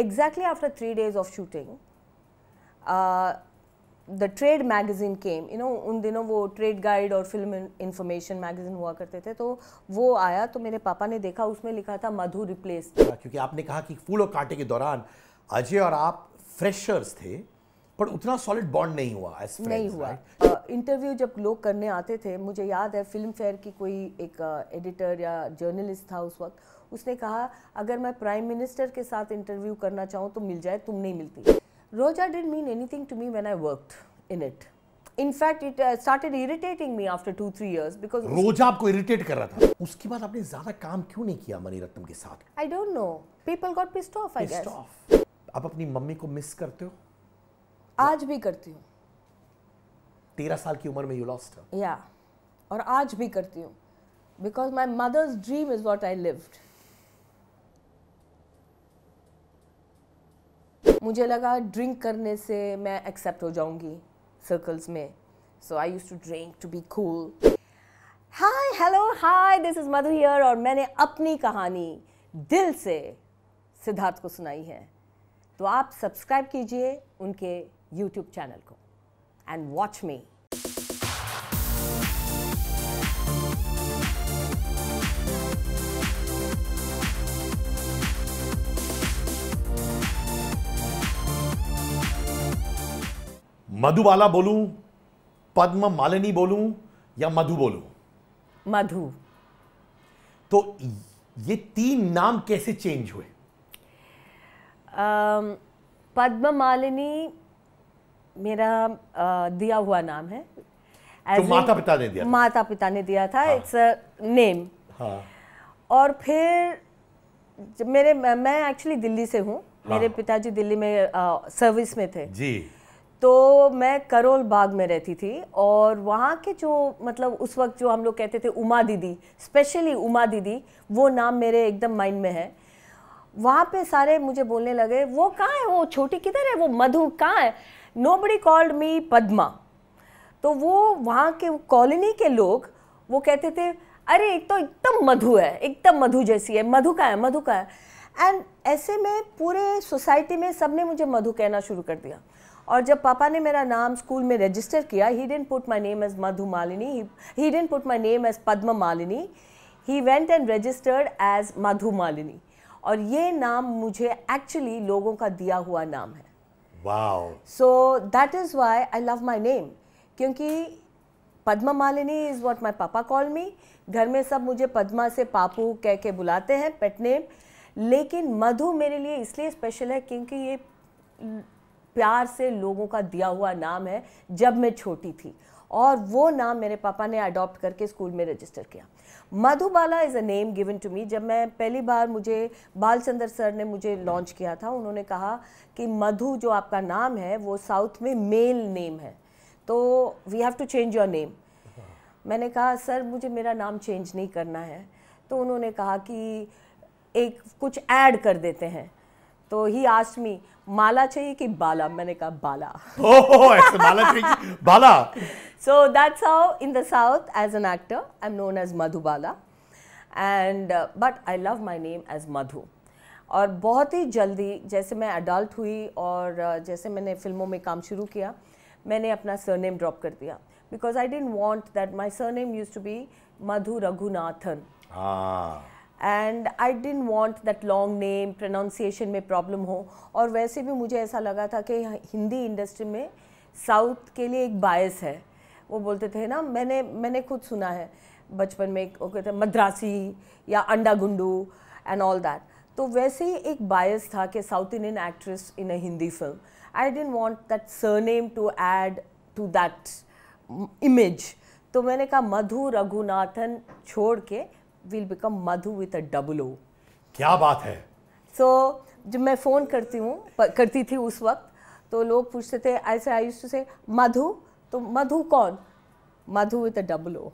exactly after three days of shooting, uh, the trade magazine came you know उन दिनों वो trade guide और film information magazine हुआ करते थे तो वो आया तो मेरे पापा ने देखा उसमें लिखा था मधु रिप्लेस हाँ, क्योंकि आपने कहा कि फूल और कांटे के दौरान अजय और आप फ्रेशर्स थे पर उतना सॉलिड बॉन्ड नहीं हुआ friends, नहीं हुआ इंटरव्यू right? uh, जब लोग करने आते थे मुझे याद है फिल्म फेयर की कोई एक एडिटर uh, या जर्नलिस्ट था उस वक्त उसने कहा अगर मैं प्राइम मिनिस्टर के साथ इंटरव्यू करना चाहूँ तो मिल जाए तुम नहीं मिलती रोजा डिट mean anything to me when I work in it fact it started irritating me after two three years because Roja आपको इरिटेट कर रहा था उसके बाद आपने ज्यादा काम क्यों नहीं किया मनी रत्नम के साथ I don't know people got pissed off I guess आप अपनी मम्मी को मिस करते हो आज भी करती हूँ तेरह साल की उम्र में यू लॉस्ट या और आज भी करती हूँ because my mother's dream is what I lived मुझे लगा ड्रिंक करने से मैं एक्सेप्ट हो जाऊंगी सर्कल्स में so I use to drink to be cool hi hello hi this is Madhu here और मैंने अपनी कहानी दिल से सिद्धार्थ को सुनाई है तो आप सब्सक्राइब कीजिए उनके यूट्यूब चैनल को एंड वॉच मी मधुबाला बोलूं पद्म मालिनी बोलूं या मधु बोलूं मधु तो ये तीन नाम कैसे चेंज हुए पद्म मालिनी मेरा आ, दिया हुआ नाम है तो माता पिता ने दिया माता पिता ने दिया था इट्स अ नेम और फिर मेरे मैं एक्चुअली दिल्ली से हूँ मेरे हाँ। पिताजी दिल्ली में सर्विस में थे जी तो मैं करोल बाग में रहती थी और वहाँ के जो मतलब उस वक्त जो हम लोग कहते थे उमा दीदी स्पेशली उमा दीदी वो नाम मेरे एकदम माइंड में है वहाँ पे सारे मुझे बोलने लगे वो कहाँ है वो छोटी किधर है वो मधु कहाँ है nobody called me Padma तो वो वहाँ के कॉलोनी के लोग वो कहते थे अरे एक तो एकदम मधु है एकदम मधु जैसी है मधु का है मधु का है एंड ऐसे में पूरे सोसाइटी में सब ने मुझे मधु कहना शुरू कर दिया और जब पापा ने मेरा नाम स्कूल में रजिस्टर किया he didn't put my name as Madhu Malini he didn't put my name as Padma Malini he went and registered as Madhu Malini और ये नाम मुझे एक्चुअली लोगों का दिया हुआ नाम है so that is why I love my name क्योंकि Padma Malini is what my papa call मी घर में सब मुझे पद्मा से पापू कह के बुलाते हैं पेट नेम लेकिन मधु मेरे लिए इसलिए स्पेशल है क्योंकि ये प्यार से लोगों का दिया हुआ नाम है जब मैं छोटी थी और वो नाम मेरे पापा ने अडॉप्ट करके स्कूल में रजिस्टर किया Madhubala is a name given to me जब मैं पहली बार मुझे बालचंद्र सर ने मुझे लॉन्च किया था उन्होंने कहा कि मधु जो आपका नाम है वो साउथ में मेल नेम है तो we have to change your name मैंने कहा सर मुझे मेरा नाम चेंज नहीं करना है तो उन्होंने कहा कि एक कुछ ऐड कर देते हैं तो ही आस्ट मी माला चाहिए कि बाला मैंने कहा बाला oh, ऐसे माला चाहिए Bala so that's how in the South as an actor I am known as Madhu Bala and but I love my name as Madhu और बहुत ही जल्दी जैसे मैं अडल्ट हुई और uh, जैसे मैंने फिल्मों में काम शुरू किया मैंने अपना सरनेम ड्रॉप कर दिया because I didn't want that my surname use to be Madhu Raghunathan and I didn't want that long name pronunciation में प्रॉब्लम हो और वैसे भी मुझे ऐसा लगा था कि हिंदी इंडस्ट्री में साउथ के लिए एक बायस है वो बोलते थे ना मैंने मैंने खुद सुना है बचपन में वो कहते हैं मद्रासी या अंडा गुंडू एंड ऑल दैट तो वैसे ही एक बायस था कि South Indian actress in a Hindi film I didn't want that surname to add to that image तो मैंने कहा मधु रघुनाथन छोड़ के will become Madhu with a double O क्या बात है सो so, जब मैं फ़ोन करती हूँ करती थी उस वक्त तो लोग पूछते थे ऐसे आई यूश से मधु तो मधु कौन मधु विथ अ डबल ओ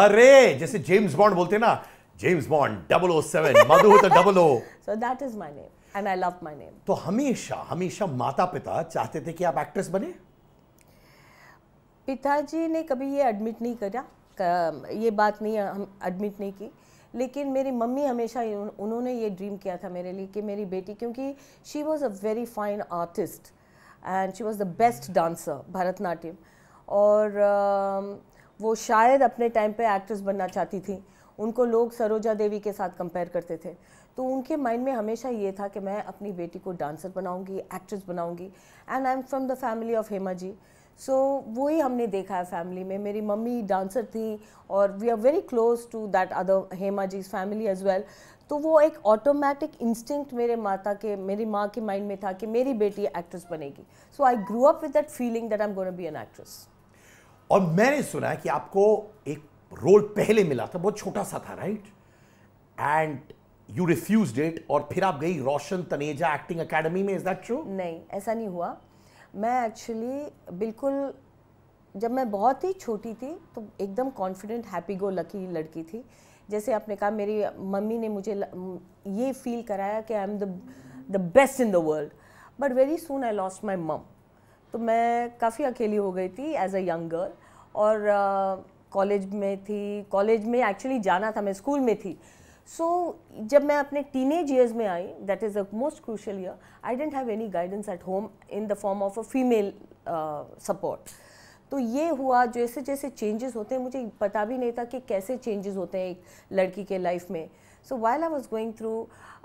अरे जैसे जेम्स बॉन्ड बोलते ना James Bond double O seven Madhu with a double O so that is my name and I love my name तो हमेशा हमेशा माता-पिता चाहते थे कि आप एक्ट्रेस बने पिताजी ने कभी ये एडमिट नहीं करा ये बात नहीं हम एडमिट नहीं की लेकिन मेरी मम्मी हमेशा उन्होंने ये ड्रीम किया था मेरे लिए कि मेरी बेटी क्योंकि she was a very fine artist and she was the best dancer Bharatanatyam और वो शायद अपने टाइम पे एक्ट्रेस बनना चाहती थी उनको लोग सरोजा देवी के साथ कंपेयर करते थे तो उनके माइंड में हमेशा ये था कि मैं अपनी बेटी को डांसर बनाऊंगी एक्ट्रेस बनाऊंगी and I am from the family of Hema ji so so, वो ही हमने देखा है फैमिली में मेरी मम्मी डांसर थी और we are very close to that other Hema ji family as well तो वो एक ऑटोमेटिक इंस्टिंक्ट मेरे माता के मेरी माँ के माइंड में था कि मेरी बेटी एक्ट्रेस बनेगी so I grow up with that feeling that I am be an actress और मैंने सुना है कि आपको एक रोल पहले मिला था बहुत छोटा सा था right and you refuse it और फिर आप गई रोशन तनेजा एक्टिंग अकेडमी में इज दैट ट्रू नहीं ऐसा नहीं हुआ मैं एक्चुअली बिल्कुल जब मैं बहुत ही छोटी थी तो एकदम कॉन्फिडेंट हैप्पी गो लकी लड़की थी जैसे आपने कहा मेरी मम्मी ने मुझे ये फील कराया कि I am the the best in the world but very soon I lost my mom तो मैं काफ़ी अकेली हो गई थी एज अ यंग गर्ल और कॉलेज uh, में थी कॉलेज में एक्चुअली जाना था मैं स्कूल में थी सो so, जब मैं अपने टीनेज ईयर्स में I that is a most crucial year I didn't have any guidance at home in the form of a female support तो ये हुआ जैसे जैसे चेंजेस होते हैं मुझे पता भी नहीं था कि कैसे चेंजेस होते हैं एक लड़की के लाइफ में so while I was going through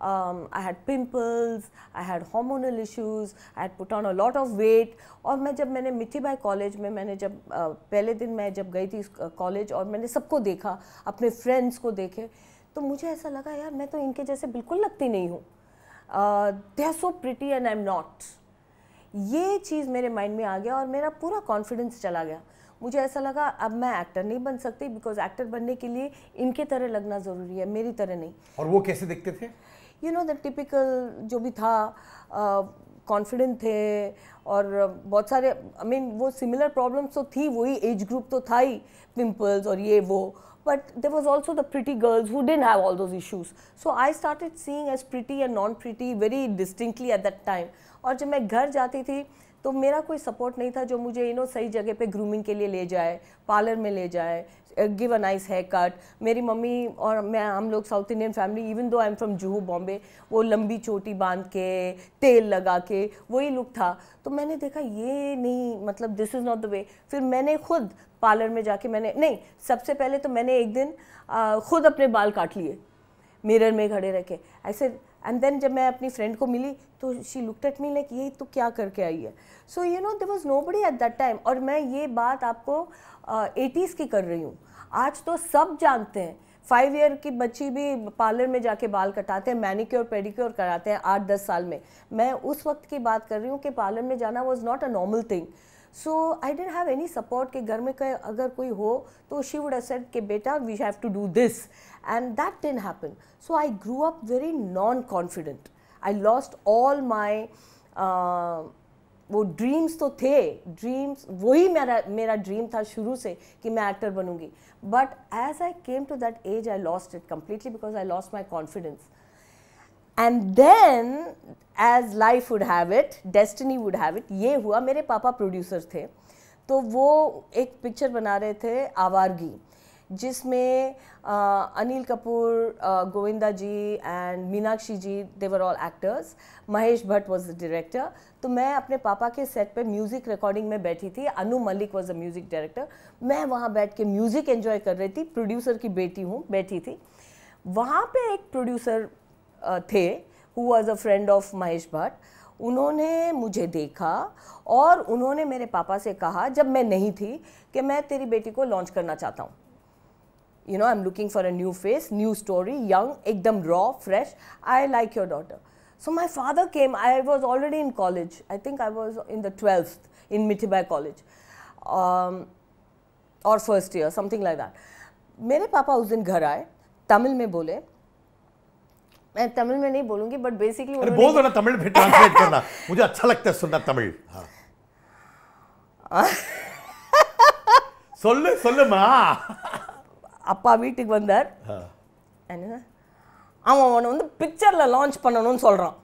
I had pimples I had had issues I had put on a lot of weight और मैं जब मैंने मिठीबाई कॉलेज में मैंने जब uh, पहले दिन मैं जब गई थी कॉलेज uh, और मैंने सबको देखा अपने फ्रेंड्स को देखे तो मुझे ऐसा लगा यार मैं तो इनके जैसे बिल्कुल लगती नहीं हूँ they are so pretty and I am not ये चीज़ मेरे माइंड में आ गया और मेरा पूरा कॉन्फिडेंस चला गया मुझे ऐसा लगा अब मैं एक्टर नहीं बन सकती बिकॉज एक्टर बनने के लिए इनके तरह लगना ज़रूरी है मेरी तरह नहीं और वो कैसे दिखते थे यू नो द टिपिकल जो भी था कॉन्फिडेंट uh, थे और बहुत सारे आई I मीन mean, वो सिमिलर प्रॉब्लम्स तो थी वही एज ग्रुप तो था ही पिम्पल्स और ये वो but there was also the pretty girls who didn't have all those issues so i started seeing as pretty and non pretty very distinctly at that time और जब मैं घर जाती थी तो मेरा कोई सपोर्ट नहीं था जो मुझे यू नो सही जगह पे ग्रूमिंग के लिए ले जाए पार्लर में ले जाए अ नाइस हेयर कट मेरी मम्मी और मैं हम लोग south Indian family even though I am from Juhu Bombay वो लंबी चोटी बांध के तेल लगा के वही लुक था तो मैंने देखा ये नहीं मतलब this is not the way फिर मैंने खुद पार्लर में जाके मैंने नहीं सबसे पहले तो मैंने एक दिन आ, uh, खुद अपने बाल काट लिए मिरर में खड़े रखे ऐसे एंड देन जब मैं अपनी फ्रेंड को मिली तो she look at me like ये तो क्या करके आई है so you know they was nobody at that time और मैं ये बात आपको एटीज़ uh, की कर रही हूँ आज तो सब जानते हैं फाइव ईयर की बच्ची भी पार्लर में जाके बाल कटाते हैं मैनिक्योर पेडिक्योर कराते हैं आठ दस साल में मैं उस वक्त की बात कर रही हूँ कि पार्लर में जाना was not a normal thing So I didn't have any support कि घर में कहीं अगर कोई हो तो she would have said कि बेटा we have to do this and that didn't happen. So I grew up very non-confident. I lost all my uh, वो ड्रीम्स तो थे ड्रीम्स वही मेरा मेरा ड्रीम था शुरू से कि मैं एक्टर बनूंगी but as I came to that age I lost it completely because I lost my confidence and then as life would have it destiny would have it ये हुआ मेरे पापा प्रोड्यूसर थे तो वो एक पिक्चर बना रहे थे आवारगी जिसमें Anil Kapoor Govinda ji and Meenakshi ji they were all actors Mahesh Bhatt was the director तो मैं अपने पापा के सेट पे म्यूज़िक रिकॉर्डिंग में बैठी थी Anu Malik was a music director मैं वहाँ बैठ के म्यूज़िक एन्जॉय कर रही थी प्रोड्यूसर की बेटी हूँ बैठी थी वहाँ पे एक प्रोड्यूसर थे who was a friend of Mahesh Bhatt उन्होंने मुझे देखा और उन्होंने मेरे पापा से कहा जब मैं नहीं थी कि मैं तेरी बेटी को लॉन्च करना चाहता हूँ you know I am looking for a new face new story young एकदम raw fresh I like your daughter so my father came I was already in college I think I was in the twelfth in Mithibai college और first year something like that मेरे papa उस दिन घर आए तमिल में बोले मैं तमिल में नहीं बोलूंगी बट बेसिकली अरे बोल दो ना तमिल में ट्रांसलेट करना मुझे अच्छा लगता है सुनना तमिल சொல்லு சொல்லுமா அப்பா வீட்டுக்கு வந்தார் என்ன அவன் உன்னை வந்து பிக்சரில் லான்ச் பண்ணணும்னு சொல்கிறான்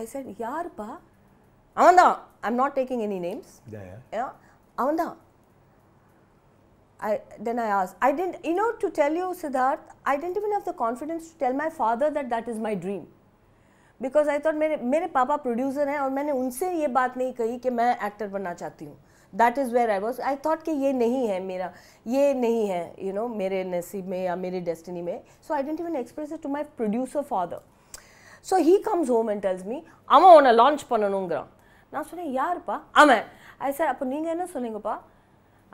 ஐ செட் யாருப்பா அவன் தான் I'm not taking any names அவன் தான் I, then I asked, I didn't, you know, to tell you, Siddharth, I didn't even have the confidence to tell my father that that is my dream. Because I thought मेरे मेरे पापा producer हैं और मैंने उनसे ये बात नहीं कही कि मैं एक्टर बनना चाहती हूँ that is where I was I thought कि ये नहीं है मेरा ये नहीं है यू you नो know, मेरे नसीब में या मेरे डेस्टिनी में so I didn't even express it to my producer father so he comes home and tells me அவன் உன்னை லான்ச் பண்ணணுங்கிறான் நான் சொன்னேன் யாருப்பா அவன் அது சார் அப்போ நீங்கள் என்ன சொன்னீங்கப்பா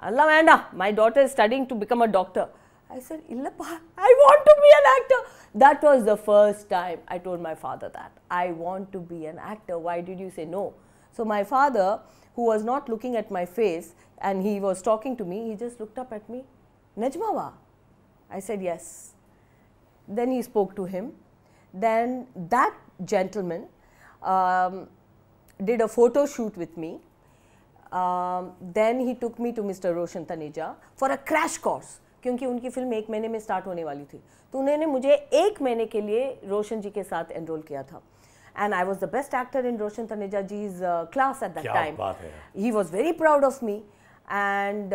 Allah, Amanda, my daughter is studying to become a doctor. I said, Illappa, I want to be an actor. That was the first time I told my father that. I want to be an actor. Why did you say no? So my father, who was not looking at my face and he was talking to me, he just looked up at me, Najmawa. I said, yes. Then he spoke to him. Then that gentleman um, did a photo shoot with me Um, then he took me to Mr. Roshan Taneja for a crash course क्योंकि उनकी film एक महीने में start होने वाली थी तो उन्होंने मुझे एक महीने के लिए रोशन जी के साथ एनरोल किया था and I was the best actor in Roshan Taneja ji is class at that time he was very proud of me and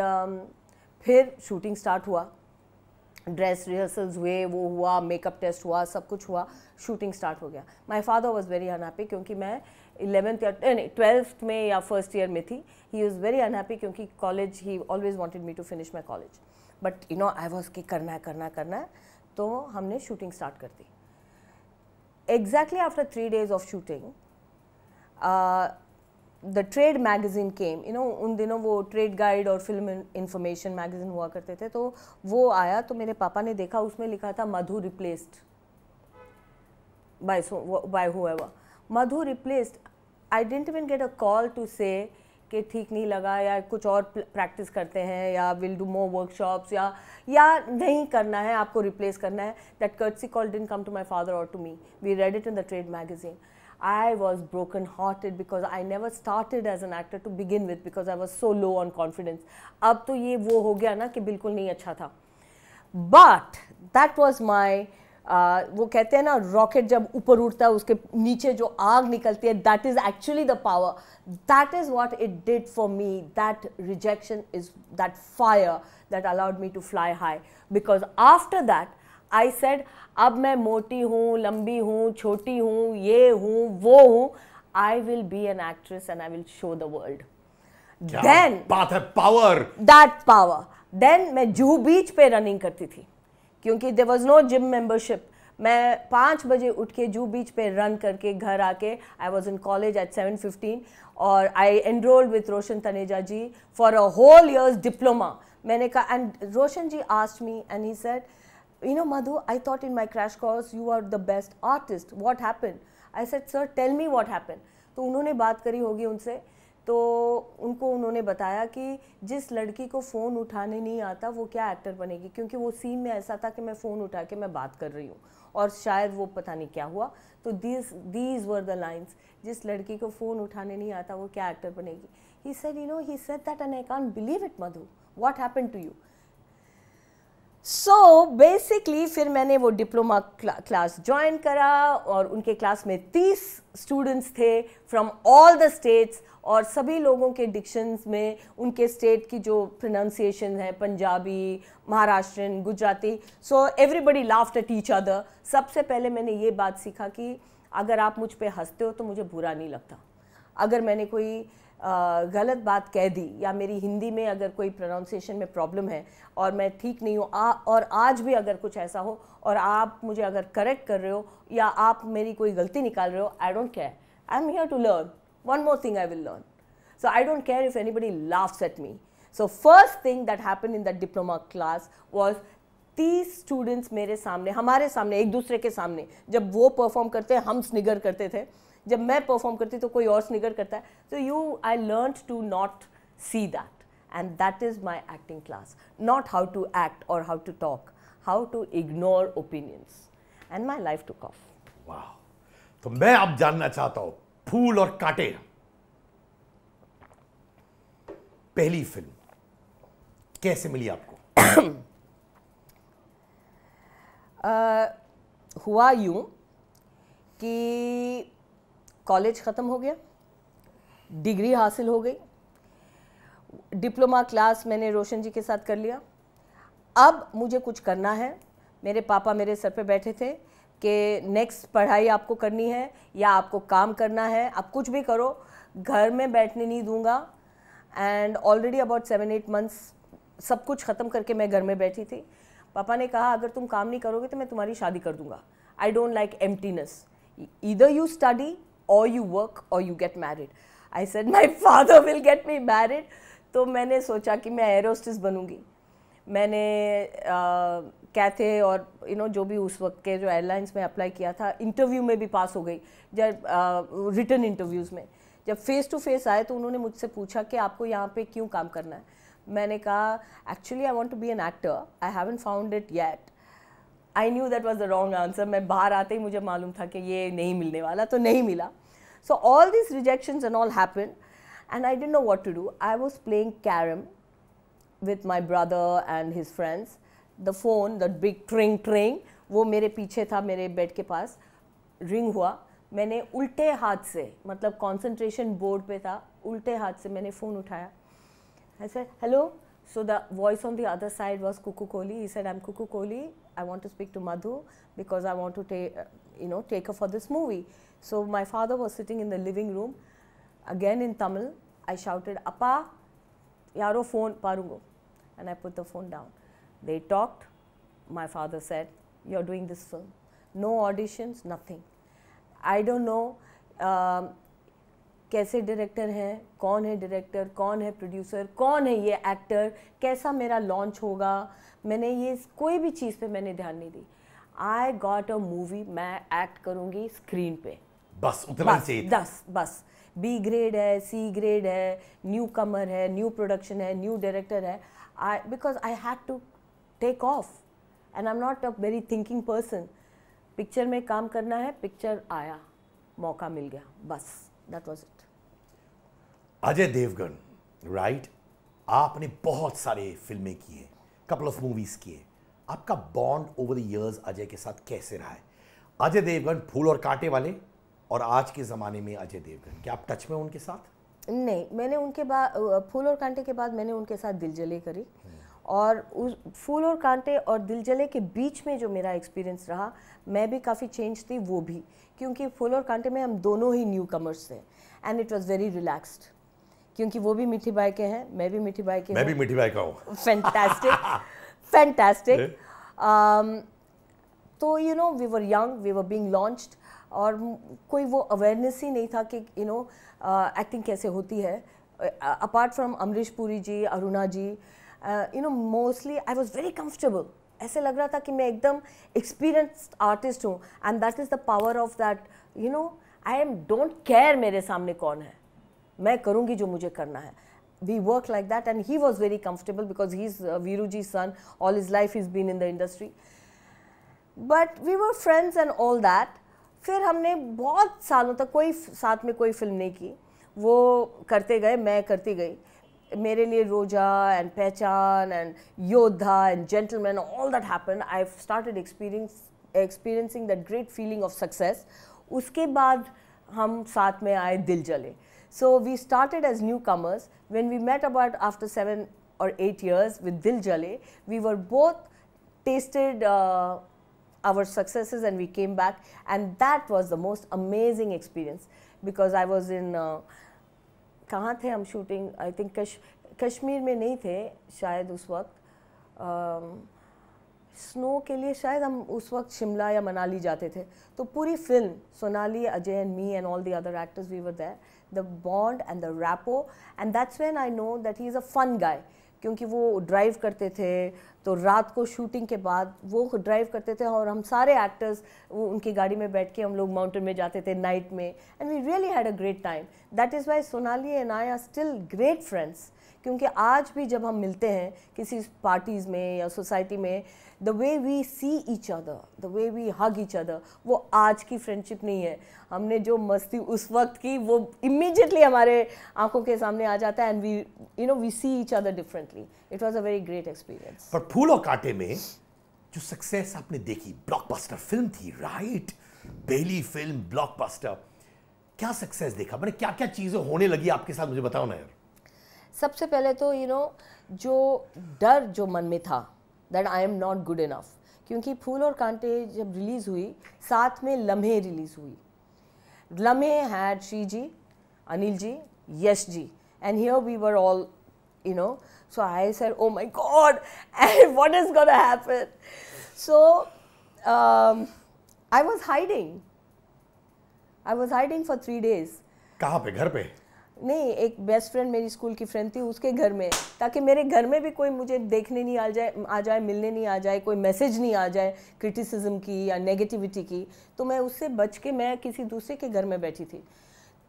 फिर शूटिंग स्टार्ट हुआ ड्रेस रिहर्सल्स हुए वो हुआ मेकअप टेस्ट हुआ सब कुछ हुआ शूटिंग स्टार्ट हो गया my father was very unhappy क्योंकि मैं इलेवेंथ या नहीं ट्वेल्थ में या फर्स्ट ईयर में थी ही वॉज़ वेरी अनहैप्पी क्योंकि college he always wanted me to finish my college but you know I was की करना है करना है करना है तो हमने शूटिंग स्टार्ट कर दी exactly after three days of shooting the trade magazine came you know उन दिनों वो ट्रेड गाइड और फिल्म इंफॉर्मेशन मैगज़ीन हुआ करते थे तो वो आया तो मेरे पापा ने देखा उसमें लिखा था Madhu replaced by so by हुआ Madhu replaced I didn't even get a call to say कि ठीक नहीं लगा या कुछ और प्रैक्टिस करते हैं या विल डू मोर वर्कशॉप्स या या नहीं करना है आपको रिप्लेस करना है that courtesy call didn't come to my father और to me we read it in the trade magazine I was broken hearted because I never started as an actor to begin with because I was so low on confidence अब तो ये वो हो गया ना कि बिल्कुल नहीं अच्छा था बट दैट वॉज माई वो कहते हैं ना रॉकेट जब ऊपर उठता है उसके नीचे जो आग निकलती है that is actually the power that is what it did for me that rejection is that fire that allowed me to fly high because after that I said अब मैं मोटी हूँ लंबी हूँ छोटी हूँ ये हूँ वो हूँ I will be an actress and I will show the world then power that power then मैं जूहू बीच पे रनिंग करती थी क्योंकि there was no gym membership मैं पाँच बजे उठ के जू बीच पे रन करके घर आके I was in college at seven fifteen और I enrolled with Roshan Taneja ji for a whole year's diploma मैंने कहा and Roshan ji asked me and he said you know Madhu I thought in my crash course you are the best artist what happen I said sir tell me what happen तो उन्होंने बात करी होगी उनसे तो उनको उन्होंने बताया कि जिस लड़की को फ़ोन उठाने नहीं आता वो क्या एक्टर बनेगी क्योंकि वो सीन में ऐसा था कि मैं फ़ोन उठा के मैं बात कर रही हूँ और शायद वो पता नहीं क्या हुआ तो these these were the lines जिस लड़की को फ़ोन उठाने नहीं आता वो क्या एक्टर बनेगी he said you know he said that an I can't believe it Madhu what happen to you so so, basically फिर मैंने वो डिप्लोमा क्लास ज्वाइन करा और उनके क्लास में तीस स्टूडेंट्स थे फ्रॉम ऑल द स्टेट्स और सभी लोगों के डिक्शंस में उनके स्टेट की जो प्रोनाउंसिएशन है Punjabi Maharashtra Gujarati so everybody laughed at each other सबसे पहले मैंने ये बात सीखा कि अगर आप मुझ पर हंसते हो तो मुझे बुरा नहीं लगता अगर मैंने कोई आ, गलत बात कह दी या मेरी हिंदी में अगर कोई प्रोनाउंसिएशन में प्रॉब्लम है और मैं ठीक नहीं हूँ और आज भी अगर कुछ ऐसा हो और आप मुझे अगर करेक्ट कर रहे हो या आप मेरी कोई गलती निकाल रहे हो I don't care I am here to learn one more thing I will learn. So I don't care if anybody laughs at me. So first thing that happened in that diploma class was these students मेरे सामने हमारे सामने एक दूसरे के सामने जब वो perform करते हैं हम snigger करते थे जब मैं perform करती तो कोई और snigger करता so you I learned to not see that and that is my acting class not how to act or how to talk how to ignore opinions and my life took off wow तो मैं अब जानना चाहता हूँ फूल और कांटे पहली film कैसे मिली आपको uh, हुआ यूं कि कॉलेज ख़त्म हो गया डिग्री हासिल हो गई डिप्लोमा क्लास मैंने रोशन जी के साथ कर लिया अब मुझे कुछ करना है मेरे पापा मेरे सर पे बैठे थे कि नेक्स्ट पढ़ाई आपको करनी है या आपको काम करना है आप कुछ भी करो घर में बैठने नहीं दूंगा and already about seven eight months सब कुछ ख़त्म करके मैं घर में बैठी थी पापा ने कहा अगर तुम काम नहीं करोगे तो मैं तुम्हारी शादी कर दूंगा आई डोंट लाइक एम्प्टीनेस इधर यू स्टडी और यू वर्क और you get married I said my father will get me married तो मैंने सोचा कि मैं एरोस्टिस बनूंगी मैंने कैथे और यू you नो know, जो भी उस वक्त के जो एयरलाइंस में अप्लाई किया था इंटरव्यू में भी पास हो गई जब रिटर्न इंटरव्यूज़ में जब फेस टू फेस आए तो उन्होंने मुझसे पूछा कि आपको यहाँ पे क्यों काम करना है मैंने कहा actually I want to be an actor I haven't found it yet I knew that was the wrong answer मैं बाहर आते ही मुझे मालूम था कि ये नहीं मिलने वाला तो नहीं मिला so all this rejection and all happen and I dent know what to do I was playing carrom with my brother and his friends the phone the big tring tring वो मेरे पीछे था मेरे बेड के पास रिंग हुआ मैंने उल्टे हाथ से मतलब कॉन्सेंट्रेशन बोर्ड पे था उल्टे हाथ से मैंने फ़ोन उठाया ऐसे hello so the voice on the other side was Kuku Kohli he said I am Kuku Kohli I want to speak to Madhu because I want to take you know take a for this movie so my father was sitting in the living room again in Tamil I shouted अपा यारो phone पारूंगो and I put the phone down They talked. My father said, You're doing this film. No auditions, nothing. I don't know uh, कैसे director हैं कौन है director कौन है producer कौन है ये एक्टर कैसा मेरा लॉन्च होगा मैंने ये कोई भी चीज़ पे मैंने ध्यान नहीं दी आई गॉट अ मूवी मैं एक्ट करूँगी स्क्रीन पे बस उतना बस, दस बस बी ग्रेड है सी ग्रेड है न्यू कमर है न्यू प्रोडक्शन है न्यू डायरेक्टर है I because I had to take off and I am not a very thinking person picture में काम करना है पिक्चर आया मौका मिल गया बस that was it Ajay Devgan right आपने बहुत सारे फिल्में की हैं कपल ऑफ मूवीज़ किए आपका bond over the years Ajay के साथ कैसे रहा है अजय देवगन फूल और कांटे वाले और आज के ज़माने में अजय देवगन क्या आप टच में उनके साथ नहीं मैंने उनके बाद फूल और कांटे के बाद मैंने उनके साथ दिलजले करी और उस फूल और कांटे और दिल जले के बीच में जो मेरा एक्सपीरियंस रहा मैं भी काफ़ी चेंज थी वो भी क्योंकि फूल और कांटे में हम दोनों ही न्यू कमर्स थे and it was very relaxed क्योंकि वो भी मीठी बाई के हैं मैं भी मीठी बाई के मैं भी मिठी बाई का फैंटास्टिक फैंटास्टिक um, तो you know we were young we were being launched और कोई वो अवेयरनेस ही नहीं था कि यू नो एक्टिंग कैसे होती है apart from Amrish Puri ji Aruna ji you know mostly I was very comfortable ऐसे लग रहा था कि मैं एकदम एक्सपीरियंस आर्टिस्ट हूँ and that is the power of that you know I am don't care मेरे सामने कौन है मैं करूँगी जो मुझे करना है we work like that and he was very comfortable because he's uh, Viruji's son all his life he's been in the industry but we were friends and all that फिर हमने बहुत सालों तक कोई साथ में कोई फिल्म नहीं की वो करते गए मैं करती गई mere roja and pechan and yodha and gentleman, all that happened, I've started experiencing that great feeling of success. Uske baad ham saath me aaye dil jale. So we started as newcomers. When we met about after seven or eight years with Dil Jale, we were both tasted uh, our successes and we came back. And that was the most amazing experience because I was in uh, कहाँ थे हम shooting I think कश कश्मीर में नहीं थे शायद उस वक्त स्नो के लिए शायद हम उस वक्त शिमला या मनाली जाते थे तो पूरी film Sonali Ajay and me and all the other actors we were there the bond and the rapport and that's when I know that he is a fun guy क्योंकि वो ड्राइव करते थे तो रात को शूटिंग के बाद वो ड्राइव करते थे और हम सारे एक्टर्स वो उनकी गाड़ी में बैठ के हम लोग माउंटेन में जाते थे नाइट में and we really had a great time that is why Sonali and I are still great friends क्योंकि आज भी जब हम मिलते हैं किसी पार्टीज़ में या सोसाइटी में the way we see each other the way we hug each other वो आज की फ्रेंडशिप नहीं है हमने जो मस्ती उस वक्त की वो इमीजिएटली हमारे आंखों के सामने आ जाता है and we you know we see each other differently it was a very great experience पर फूल और कांटे में जो सक्सेस आपने देखी ब्लॉकबस्टर फिल्म थी राइट पहली फिल्म ब्लॉकबस्टर क्या सक्सेस देखा मैंने क्या क्या चीज़ें होने लगी आपके साथ मुझे बताओ ना यार सबसे पहले तो यू you नो know, जो डर जो मन में था that I am not good enough क्योंकि फूल और कांटे जब रिलीज हुई साथ में लम्हे रिलीज हुई Lamhe had Shri ji Anil ji Yash ji and here we were all you know so I sir oh my God and what is gone so I was hiding I was hiding for three days कहाँ पे घर पे नहीं एक बेस्ट फ्रेंड मेरी school की friend थी उसके घर में ताकि मेरे घर में भी कोई मुझे देखने नहीं आ जाए आ जाए मिलने नहीं आ जाए कोई मैसेज नहीं आ जाए क्रिटिसिज्म की या नेगेटिविटी की तो मैं उससे बच के मैं किसी दूसरे के घर में बैठी थी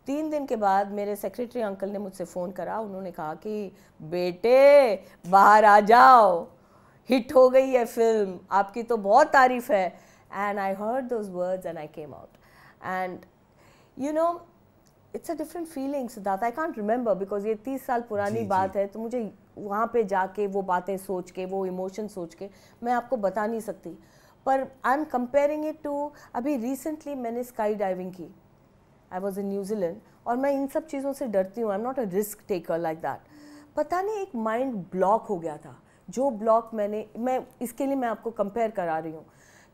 तीन दिन के बाद मेरे सेक्रेटरी अंकल ने मुझसे फ़ोन करा उन्होंने कहा कि बेटे बाहर आ जाओ हिट हो गई है फिल्म आपकी तो बहुत तारीफ़ है and I heard those words and I came out and you know it's a different feeling Siddharth I can't remember because ये तीस साल पुरानी जी, बात जी. है तो मुझे वहाँ पे जाके वो बातें सोच के वो इमोशन सोच के मैं आपको बता नहीं सकती पर I am comparing it to अभी रिसेंटली मैंने स्काई डाइविंग की आई वॉज इन न्यूजीलैंड और मैं इन सब चीज़ों से डरती हूँ I am not a risk taker like that पता नहीं एक माइंड ब्लॉक हो गया था जो ब्लॉक मैंने मैं इसके लिए मैं आपको कंपेयर करा रही हूँ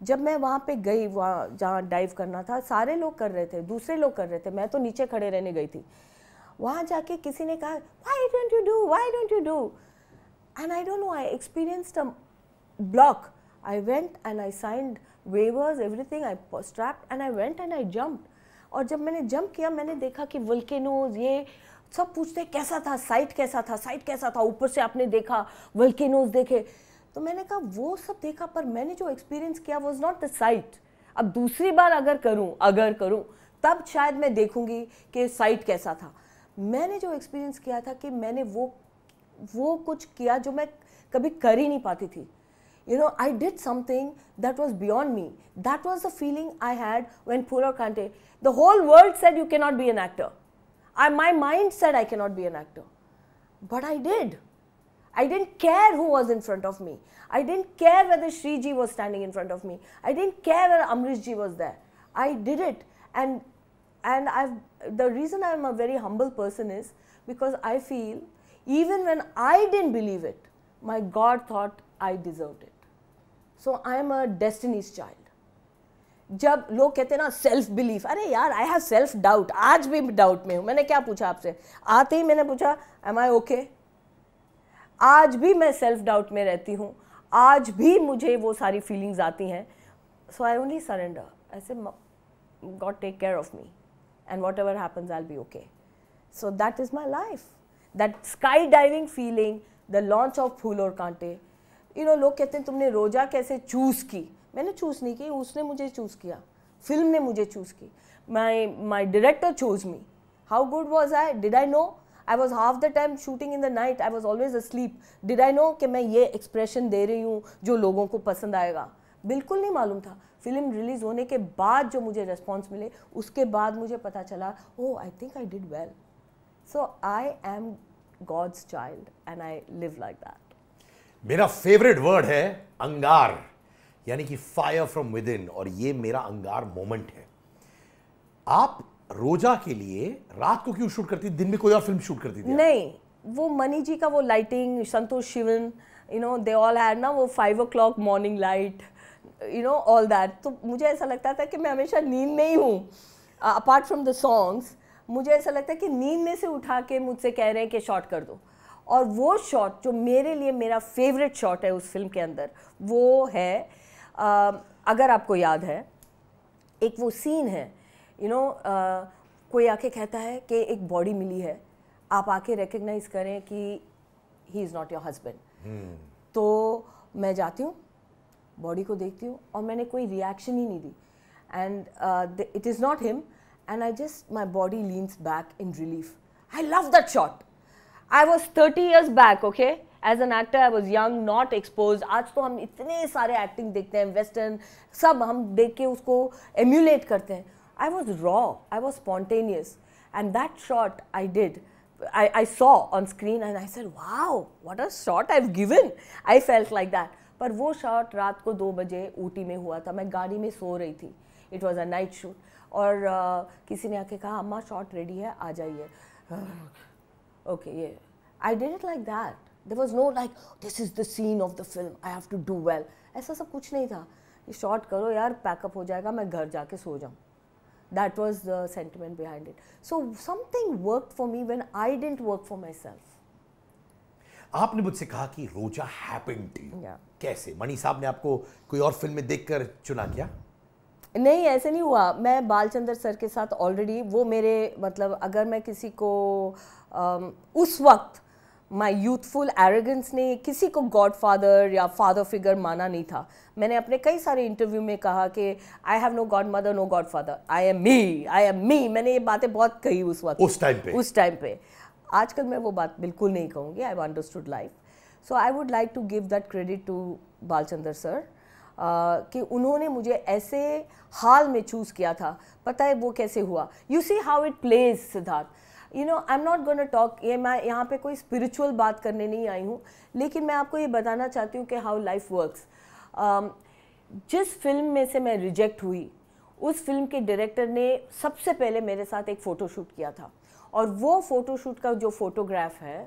जब मैं वहाँ पे गई वहाँ जहाँ डाइव करना था सारे लोग कर रहे थे दूसरे लोग कर रहे थे मैं तो नीचे खड़े रहने गई थी वहाँ जाके किसी ने कहा why don't you do why don't you do and I don't know I experienced a block I went and I signed waivers everything I strap and I went and I jump और जब मैंने jump किया मैंने देखा कि वल्केनोज ये सब पूछते कैसा था साइट कैसा था साइट कैसा था ऊपर से आपने देखा वल्केनोज देखे तो मैंने कहा वो सब देखा पर मैंने जो एक्सपीरियंस किया वो इज नॉट द साइट अब दूसरी बार अगर करूँ अगर करूँ तब शायद मैं देखूंगी कि साइट कैसा था मैंने जो एक्सपीरियंस किया था कि मैंने वो वो कुछ किया जो मैं कभी कर ही नहीं पाती थी you know I did something that was beyond me that was the feeling I had when Phool Aur Kaante the whole world set you not be an actor I my mind set I cannot be an actor but I did I didn't care who was in front of me. I didn't care whether Ji was standing in front of me. I didn't care whether Amrishji was there. I did it. And, and I've, the reason I'm a very humble person is because I feel even when I didn't believe it, my God thought I deserved it. So I am a destiny's child. जब लोग कहते हैं ना self belief अरे यार I have self doubt आज भी doubt में हूँ मैंने क्या पूछा आपसे आते ही मैंने पूछा एम आई ओके आज भी मैं सेल्फ डाउट में रहती हूँ आज भी मुझे वो सारी फीलिंग्स आती हैं सो आई ओनली सरेंडर ऐसे God take care of me and whatever happens I be okay so that is my life that sky diving feeling the launch of Phool Aur Kaante you know लोग कहते हैं तुमने रोजा कैसे choose की मैंने choose नहीं की उसने मुझे चूज़ किया फिल्म ने मुझे चूज़ की my my director choose me how good was I did I know I was half the time shooting in the night I was always asleep did I know कि मैं ये expression दे रही हूँ जो लोगों को पसंद आएगा बिल्कुल नहीं मालूम था फिल्म रिलीज़ होने के बाद जो मुझे रिस्पॉन्स मिले उसके बाद मुझे पता चला oh I think I did well so I am God's child and I live like that मेरा फेवरेट वर्ड है अंगार यानी कि फायर फ्रॉम विद इन और ये मेरा अंगार मोमेंट है आप रोजा के लिए रात को क्यों शूट करती दिन में कोई और फिल्म शूट करती थी नहीं वो मनी जी का वो lighting Santosh Sivan you know they all had ना वो five o'clock morning light you know all that तो मुझे ऐसा लगता था कि मैं हमेशा नींद में ही हूँ अपार्ट फ्रॉम द सॉन्ग्स मुझे ऐसा लगता है कि नींद में से उठा के मुझसे कह रहे हैं कि शॉट कर दो और वो शॉट जो मेरे लिए मेरा फेवरेट शॉट है उस फिल्म के अंदर वो है आ, अगर आपको याद है एक वो सीन है यू नो uh, कोई आके कहता है कि एक बॉडी मिली है आप आके रिकग्नाइज करें कि he is not your husband तो मैं जाती हूँ बॉडी को देखती हूँ और मैंने कोई रिएक्शन ही नहीं दी and it is not him and I just my body leans back in relief I love that shot I was thirty years back okay as an actor I was young not expose आज तो हम इतने सारे acting देखते हैं western सब हम देख के उसको एम्यूलेट करते हैं I was raw, I was spontaneous. And that shot I did, I, I saw on screen and I said, wow, what a shot I've given. I felt like that. पर वो shot रात को दो बजे ऊटी में हुआ था मैं गाड़ी में सो रही थी it was a night shoot और uh, किसी ने आके कहा अम्मा शॉट रेडी है आ जाइए ओके ये I did it like that there was no like this is the scene of the film I have to do well ऐसा सब कुछ नहीं था ये शॉट करो यार पैकअप हो जाएगा मैं घर जाके सो जाऊँ That was the sentiment behind it. So something worked for me when I didn't work for myself. आपने मुझसे कहा कि रोजा हैपेंड टू यू कैसे मणि साहब ने आपको कोई और फिल्म में देखकर चुना क्या नहीं ऐसे नहीं हुआ मैं बालचंद्र सर के साथ ऑलरेडी वो मेरे मतलब अगर मैं किसी को आ, उस वक्त माई यूथफुल एरोगेंस ने किसी को गॉड फादर या फादर फिगर माना नहीं था मैंने अपने कई सारे इंटरव्यू में कहा कि I have no godmother no godfather I am me I am me मैंने ये बातें बहुत कही उस वक्त उस टाइम पे उस टाइम पे आजकल मैं वो बात बिल्कुल नहीं कहूँगी I understood life so I would like to give that credit to Balachander sir Uh, कि उन्होंने मुझे ऐसे हाल में चूज़ किया था पता है वो कैसे हुआ you see how it plays Siddharth you know I am not gonna talk ये मैं यहाँ पे कोई स्पिरिचुअल बात करने नहीं आई हूँ लेकिन मैं आपको ये बताना चाहती हूँ कि हाउ लाइफ वर्क्स जिस फिल्म में से मैं रिजेक्ट हुई उस फिल्म के डायरेक्टर ने सबसे पहले मेरे साथ एक फ़ोटोशूट किया था और वो फ़ोटोशूट का जो फोटोग्राफ है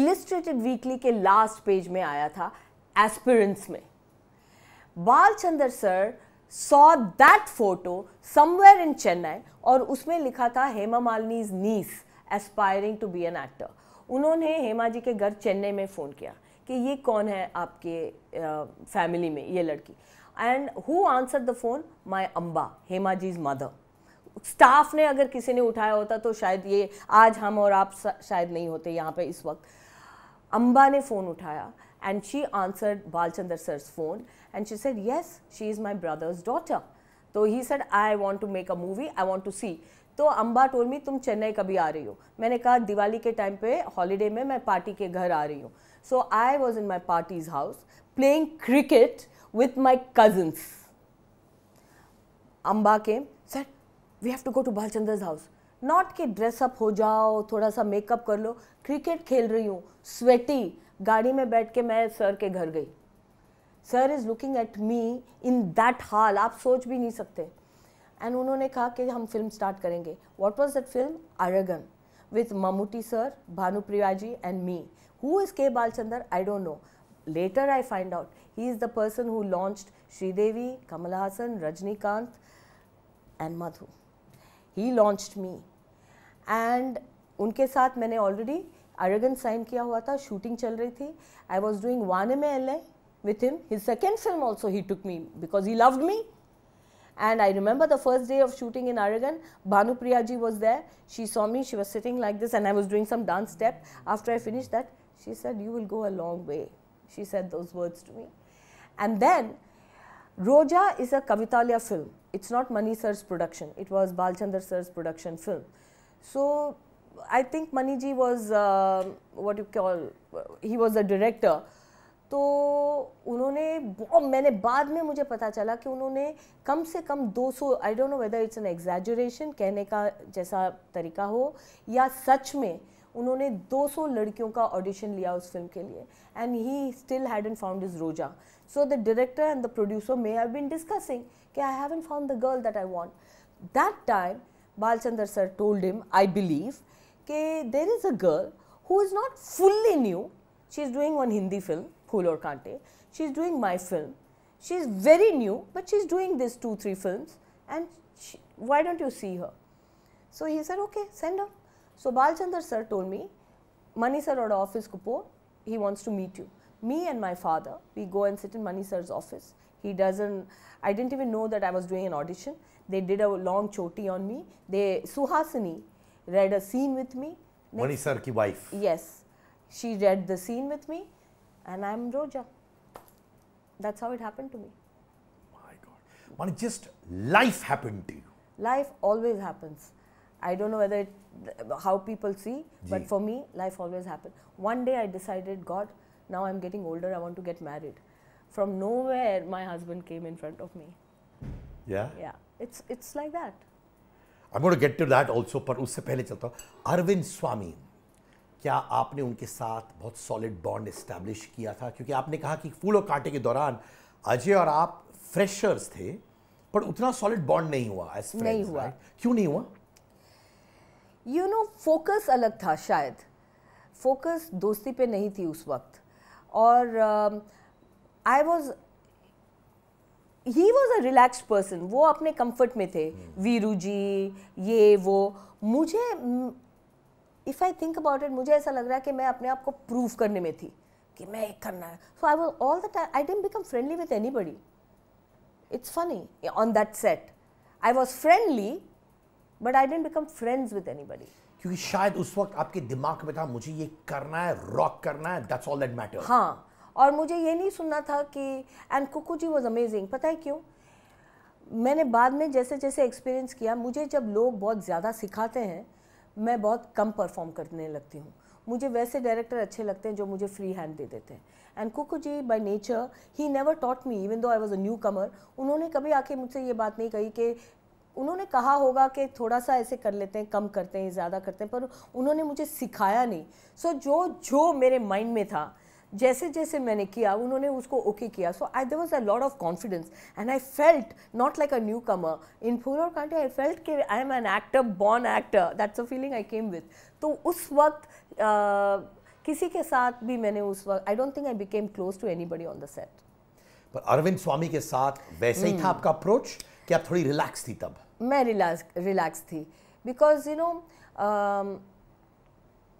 इलिस्ट्रेटेड वीकली के लास्ट पेज में आया था एस्पिरेंस में Balachander sir saw that photo somewhere in Chennai और उसमें लिखा था Hema Malini's niece aspiring to be an actor उन्होंने हेमा जी के घर चेन्नई में फ़ोन किया कि ये कौन है आपके फैमिली uh, में ये लड़की and who answer the phone my Amba Hema ji's mother staff ने अगर किसी ने उठाया होता तो शायद ये आज हम और आप शायद नहीं होते यहाँ पे इस वक्त अम्बा ने फ़ोन उठाया And she answered Balchandar sir's phone and she said, Yes, she is my brother's daughter. So तो he said, I want to make a movie, I want to see. तो अम्बा टोल मी तुम चेन्नई कभी आ रही हो मैंने कहा दिवाली के टाइम पे हॉलीडे में मैं पार्टी के घर आ रही हूँ so I was in my party's house playing cricket with my cousins Amba K sir we have to go to Balachander's house not कि ड्रेसअप हो जाओ थोड़ा सा मेकअप कर लो क्रिकेट खेल रही हूँ स्वेटी गाड़ी में बैठ के मैं सर के घर गई sir is looking at me in that hall आप सोच भी नहीं सकते एंड उन्होंने कहा कि हम फिल्म स्टार्ट करेंगे what was that film Azhagan with Mammootty sir Bhanupriya ji and me who is K Balachander I don't know later I find out he is the person who launch Sridevi kamal Haasan Rajinikanth and madhu he launch me and उनके साथ मैंने already Aragan sign किया हुआ था shooting चल रही थी I with him. His second film also. He took me because he loved me. And I remember the first day of shooting in Aragon, Bhanu Priyaji was there. She saw me, she was sitting like this, and I was doing some dance step. After I finished that, she said, You will go a long way. She said those words to me. And then, Roja is a Kavitalia film. It's not Mani sir's production, it was Balchandar sir's production film. So, I think Mani ji was what you call he was a director तो उन्होंने मैंने बाद में मुझे पता चला कि उन्होंने कम से कम 200 I don't know whether it's an exaggeration कहने का जैसा तरीका हो या सच में उन्होंने 200 लड़कियों का ऑडिशन लिया उस फिल्म के लिए and he still had and found is Roja so the director and the producer may have been discussing कि I haven't found the girl that I want that time Balachander sir told him I believe There is a girl who is not fully new. She is doing one Hindi film, one Hindi film Phool Aur Kaante she is doing my film she is very new but she is doing this too why don't you see her? So he said, okay, send her. So Balchandar sir told me, Mani sir or office kupo, he wants to meet you. Me and my father, we go and sit in Mani sir's office. He doesn't, I didn't even know that I was doing an audition. They did a long choti on me. They, Suhasini, read a scene with me. Mani sir ki wife. Yes. She read the scene with me and I'm Roja. That's how it happened to me. My God. Mani, just life happened to you. Life always happens. I don't know whether it, how people see, but for me, life always happened. One day I decided, God, now I'm getting older, I want to get married. From nowhere, my husband came in front of me. Yeah? Yeah. It's, it's like that. I got get to that also पर उससे पहले चलता हूँ अरविंद स्वामी क्या आपने उनके साथ बहुत सॉलिड बॉन्ड इस्टेब्लिश किया था क्योंकि आपने कहा कि फूल और कांटे के दौरान अजय और आप फ्रेशर्स थे पर उतना सॉलिड बॉन्ड नहीं हुआ एज नहीं हुआ right? क्यों नहीं हुआ यू नो फोकस अलग था शायद फोकस दोस्ती पे नहीं थी उस वक्त और I um, was he was a relax person वो अपने कंफर्ट में थे hmm. वीरू जी ये वो मुझे if I think about it मुझे ऐसा लग रहा है कि मैं अपने आप को प्रूव करने में थी कि मैं एक करना है so I was all the time I didn't become friendly with anybody it's funny on that set I was friendly but I didn't become friends with anybody क्योंकि शायद उस वक्त आपके दिमाग में था मुझे ये करना है रॉक करना है दैट्स ऑल दैट मैटर हाँ और मुझे ये नहीं सुनना था कि and Kuku ji was amazing पता है क्यों मैंने बाद में जैसे जैसे एक्सपीरियंस किया मुझे जब लोग बहुत ज़्यादा सिखाते हैं मैं बहुत कम परफॉर्म करने लगती हूँ मुझे वैसे डायरेक्टर अच्छे लगते हैं जो मुझे फ्री हैंड दे देते हैं and Kuku ji by nature he never taught me even though I was a new कमर उन्होंने कभी आके मुझसे ये बात नहीं कही कि उन्होंने कहा होगा कि थोड़ा सा ऐसे कर लेते हैं कम करते हैं ज़्यादा करते हैं पर उन्होंने मुझे सिखाया नहीं सो so, जो जो मेरे माइंड में था जैसे जैसे मैंने किया उन्होंने उसको ओके किया so I there was a lot of confidence and I felt not like a newcomer in Phool Aur Kaante I felt कि I am an actor born actor that's a feeling I came with तो उस वक्त uh, किसी के साथ भी मैंने उस वक्त I don't think I became close to anybody on the set पर अरविंद स्वामी के साथ वैसे ही था hmm. आपका अप्रोच कि आप थोड़ी रिलैक्स थी तब मैं रिलैक्स रिलैक्स थी बिकॉज यू नो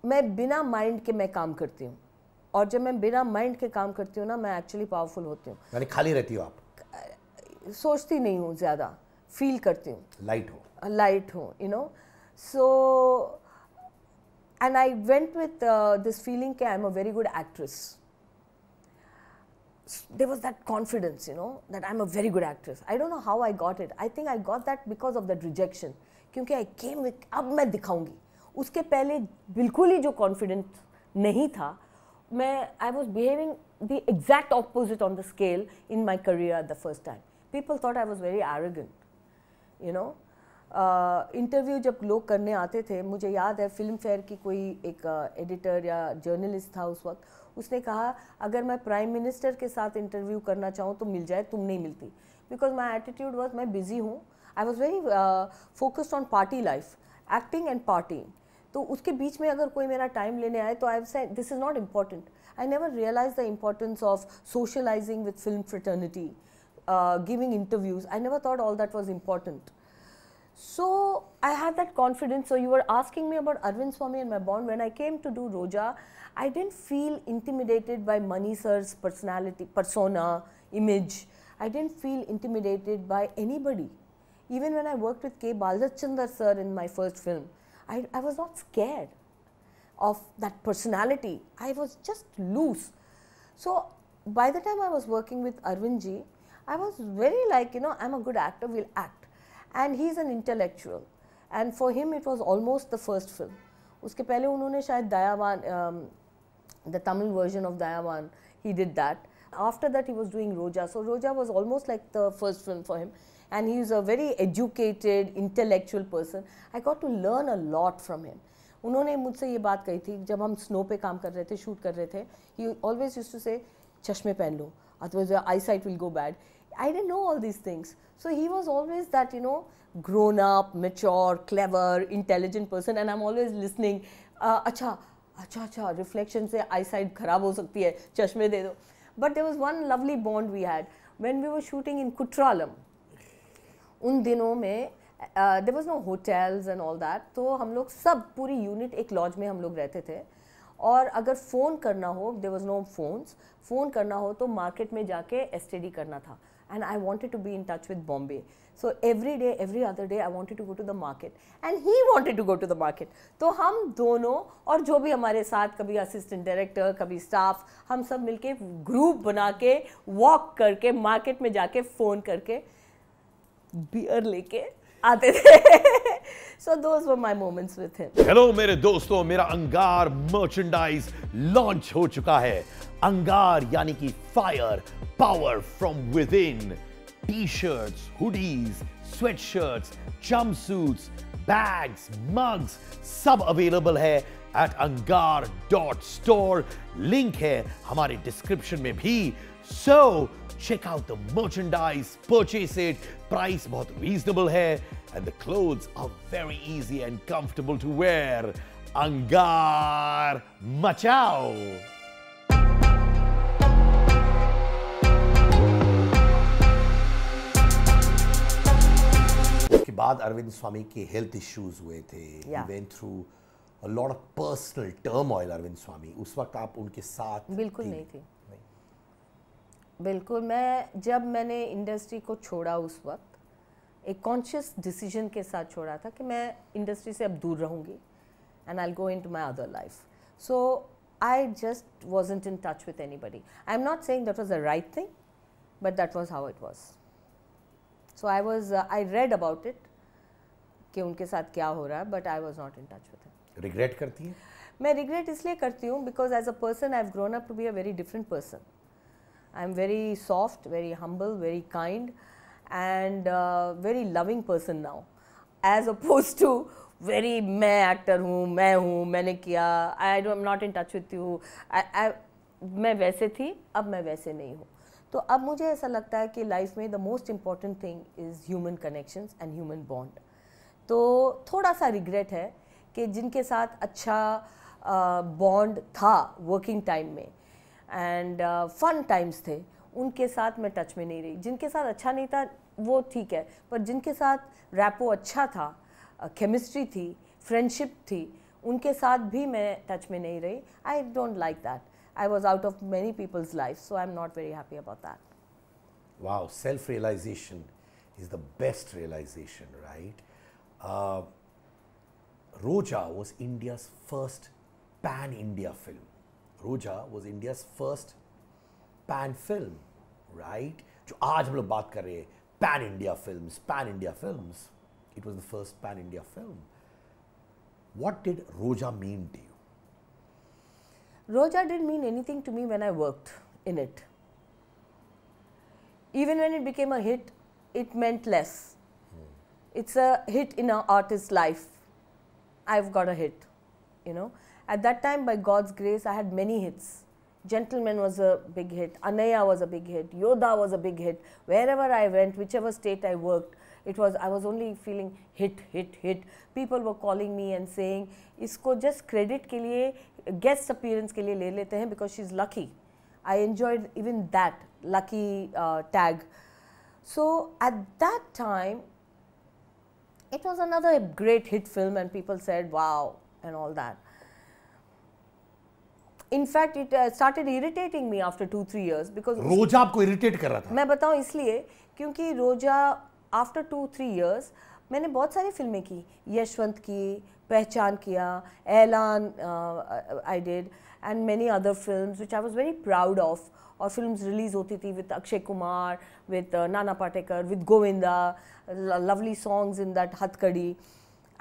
मैं बिना माइंड के मैं काम करती हूँ और जब मैं बिना माइंड के काम करती हूँ ना मैं एक्चुअली पावरफुल होती हूँ यानी खाली रहती हूँ आप सोचती नहीं हूँ ज़्यादा फील करती हूँ लाइट हो लाइट हो you know so and I went with this feeling के I am a very good actress there was that confidence you know that I am a very good actress I don't know how I got it I think I got that because of that rejection क्योंकि I came with अब मैं दिखाऊंगी उसके पहले बिल्कुल ही जो confident नहीं था मैं I was behaving the exact opposite on the scale in my career the first time people thought I was very arrogant, you know interview जब लोग करने आते थे मुझे याद है फिल्म फेयर की कोई एक एडिटर uh, या जर्नलिस्ट था उस वक्त उसने कहा अगर मैं प्राइम मिनिस्टर के साथ इंटरव्यू करना चाहूँ तो मिल जाए तुम नहीं मिलती बिकॉज माई एटीट्यूड वॉज मैं बिजी हूँ I was very focused on party life acting and party तो उसके बीच में अगर कोई मेरा टाइम लेने आए तो I said this is not important I never realise the importance of socialising with film fraternity giving interviews I never thought all that was important So I had that confidence. So you were asking me about Arvind Swami and my bond. When I came to do Roja, I didn't feel intimidated by Mani sir's personality, persona, image. I didn't feel intimidated by anybody. Even when I worked with K. Balachandar sir in my first film, I, I was not scared of that personality. I was just loose. So by the time I was working with Arvindji, I was very like, you know, I'm a good actor, we'll act. And he's an intellectual. And for him, it was almost the first film. उसके पहले उन्होंने शायद दयावान the Tamil version of Dayavan he did that after that he was doing Roja so Roja was almost like the first film for him and he was a very educated, intellectual person. I got to learn a lot from him. उन्होंने मुझसे ये बात कही थी जब हम snow पे काम कर रहे थे शूट कर रहे थे ही ऑलवेज यूज टू से चश्मे पहन लो otherwise I sight I didn't know all these things. So he was always that, you know, grown up, mature, clever, intelligent person, and I'm always listening. Uh, acha, acha, acha, reflection se eyesight kharab ho sakti hai, chashme de do. But there was one lovely bond we had when we were shooting in Kutralam. उन दिनों में there was no hotels and all that तो हम लोग सब पूरी unit एक laws में हम लोग रहते थे और अगर फ़ोन करना हो there was no phones phone करना हो तो मार्केट में जाके एस करना था and I wanted to be in touch with Bombay so every day every other day I wanted to go to the market and he wanted to go to the market तो हम दोनों और जो भी हमारे साथ कभी असिस्टेंट डायरेक्टर कभी स्टाफ हम सब मिलके ग्रुप बना के वॉक करके मार्केट में जाके फ़ोन करके बियर लेके आते थे so those were my moments with him hello मेरे दोस्तों मेरा अंगार मर्चेंडाइज लॉन्च हो चुका है अंगार यानी कि fire power from within T shirts hoodies sweatshirts jumpsuits bags mugs सब अवेलेबल है at Angaar dot store link है हमारे डिस्क्रिप्शन में भी सो so, check out the merchandise, purchase it, price बहुत reasonable है and the clothes are very easy and comfortable to wear. Angar Machao! उसके बाद अरविंद स्वामी के हेल्थ इश्यूज हुए थे yeah. Went through lot of personal turmoil Arvind Swamy उस वक्त आप उनके साथ बिल्कुल थी। नहीं थी बिल्कुल मैं जब मैंने इंडस्ट्री को छोड़ा उस वक्त एक कॉन्शियस डिसीजन के साथ छोड़ा था कि मैं इंडस्ट्री से अब दूर रहूँगी and I go into my other life so I just wasn't in touch with anybody I am not saying that was a right thing but that was how it was so I was I read about it कि उनके साथ क्या हो रहा है but I was not in touch with regret करती है मैं रिग्रेट इसलिए करती हूँ because as a person I have grown up to be a very different person I am very soft very humble very kind and very loving person now as opposed to very मैं actor हूँ मैं हूँ मैंने किया I do am not in touch with you मैं वैसे थी अब मैं वैसे नहीं हूँ तो अब मुझे ऐसा लगता है कि लाइफ में the most important thing is human connections and human bond तो थोड़ा सा रिग्रेट है कि जिनके साथ अच्छा बॉन्ड uh, था वर्किंग टाइम में एंड फन टाइम्स थे उनके साथ मैं टच में नहीं रही जिनके साथ अच्छा नहीं था वो ठीक है पर जिनके साथ रैपो अच्छा था केमिस्ट्री uh, थी फ्रेंडशिप थी उनके साथ भी मैं टच में नहीं रही I don't like that I was out of many peoples life so I am not very happy about that wow self realisation is the best realisation right Roja was India first pan India film Roja was India's first pan film, right? जो आज हम लोग बात कर pan India films, India film pan India film it was the first pan what did roja mean to you roja didn't mean anything to me when i worked in it even when it became a hit it meant less hmm. it's a hit in an artist's life i've got a hit you know at that time, by God's grace, I had many hits. Gentleman was a big hit, Anaya was a big hit, Yoda was a big hit. Wherever I went, whichever state I worked, it was I was only feeling hit, hit, hit. People were calling me and saying, Isko just credit ke liye, guest appearance ke liye le lete hain because she's lucky. I enjoyed even that lucky uh, tag. So at that time, it was another great hit film, and people said, wow, and all that. In fact it started irritating me after two three years because Roja आपको irritate कर रहा था मैं बताऊँ इसलिए क्योंकि रोजा after two three years मैंने बहुत सारी फिल्में की यशवंत की पहचान किया ऐलान I did and many other film which I was very proud of और फिल्म रिलीज़ होती थी with Akshay Kumar with Nana Patekar with Govinda lovely songs in that Hathkadi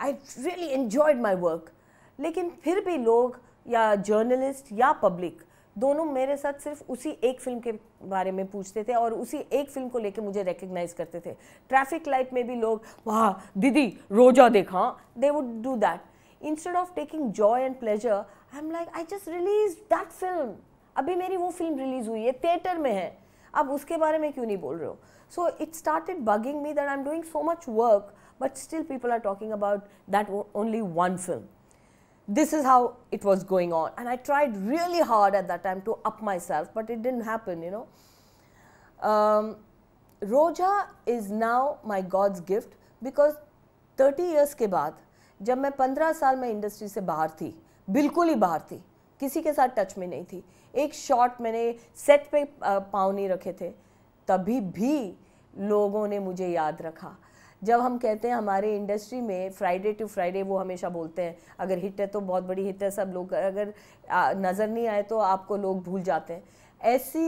I really enjoyed my work लेकिन फिर भी लोग या जर्नलिस्ट या पब्लिक दोनों मेरे साथ सिर्फ उसी एक फिल्म के बारे में पूछते थे और उसी एक फिल्म को लेके मुझे रिकग्नाइज करते थे ट्रैफिक लाइट में भी लोग वाह दीदी रोजा देखा they would do that instead of taking joy and pleasure I am like I just release that film अभी मेरी वो फिल्म रिलीज हुई है थिएटर में है अब उसके बारे में क्यों नहीं बोल रहे हो so it started bugging me that I am doing so much work but still people are talking about that only one film this is how it was going on and i tried really hard at that time to up myself but it didn't happen you know um, roja is now my god's gift because 30 years ke baad जब मैं 15 साल में industry से बाहर थी बिल्कुल ही बाहर थी किसी के साथ टच में नहीं थी एक शॉट मैंने सेट पे पाँव नहीं रखे थे तभी भी लोगों ने मुझे याद रखा जब हम कहते हैं हमारे इंडस्ट्री में फ्राइडे टू फ्राइडे वो हमेशा बोलते हैं अगर हिट है तो बहुत बड़ी हिट है सब लोग अगर नज़र नहीं आए तो आपको लोग भूल जाते हैं ऐसी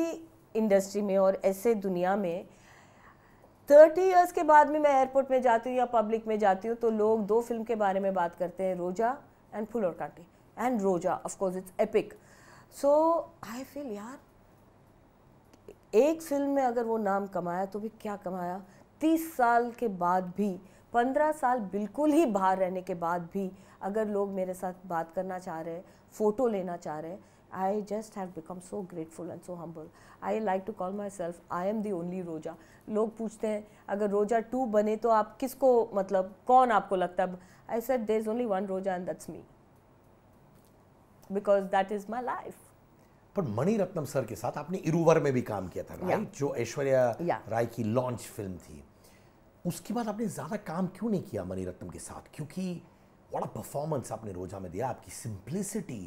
इंडस्ट्री में और ऐसे दुनिया में थर्टी ईयर्स के बाद में मैं एयरपोर्ट में जाती हूँ या पब्लिक में जाती हूँ तो लोग दो फिल्म के बारे में बात करते हैं रोजा एंड फुल और Kaante and Roja of course it's epic so I feel यार एक फिल्म में अगर वो नाम कमाया तो भी क्या कमाया तीस साल के बाद भी पंद्रह साल बिल्कुल ही बाहर रहने के बाद भी अगर लोग मेरे साथ बात करना चाह रहे हैं फ़ोटो लेना चाह रहे हैं I just have become so grateful and so humble I like to call myself I am the only Roja लोग पूछते हैं अगर रोजा टू बने तो आप किसको मतलब कौन आपको लगता है I said there is only one Roja and that's me because that is my life पर मणिरत्नम सर के साथ आपने इरुवर में भी काम किया था राइट जो ऐश्वर्या राय की लॉन्च फिल्म थी उसके बाद आपने ज़्यादा काम क्यों नहीं किया मणिरत्नम के साथ क्योंकि बड़ा परफॉर्मेंस आपने रोजा में दिया आपकी सिंप्लिसिटी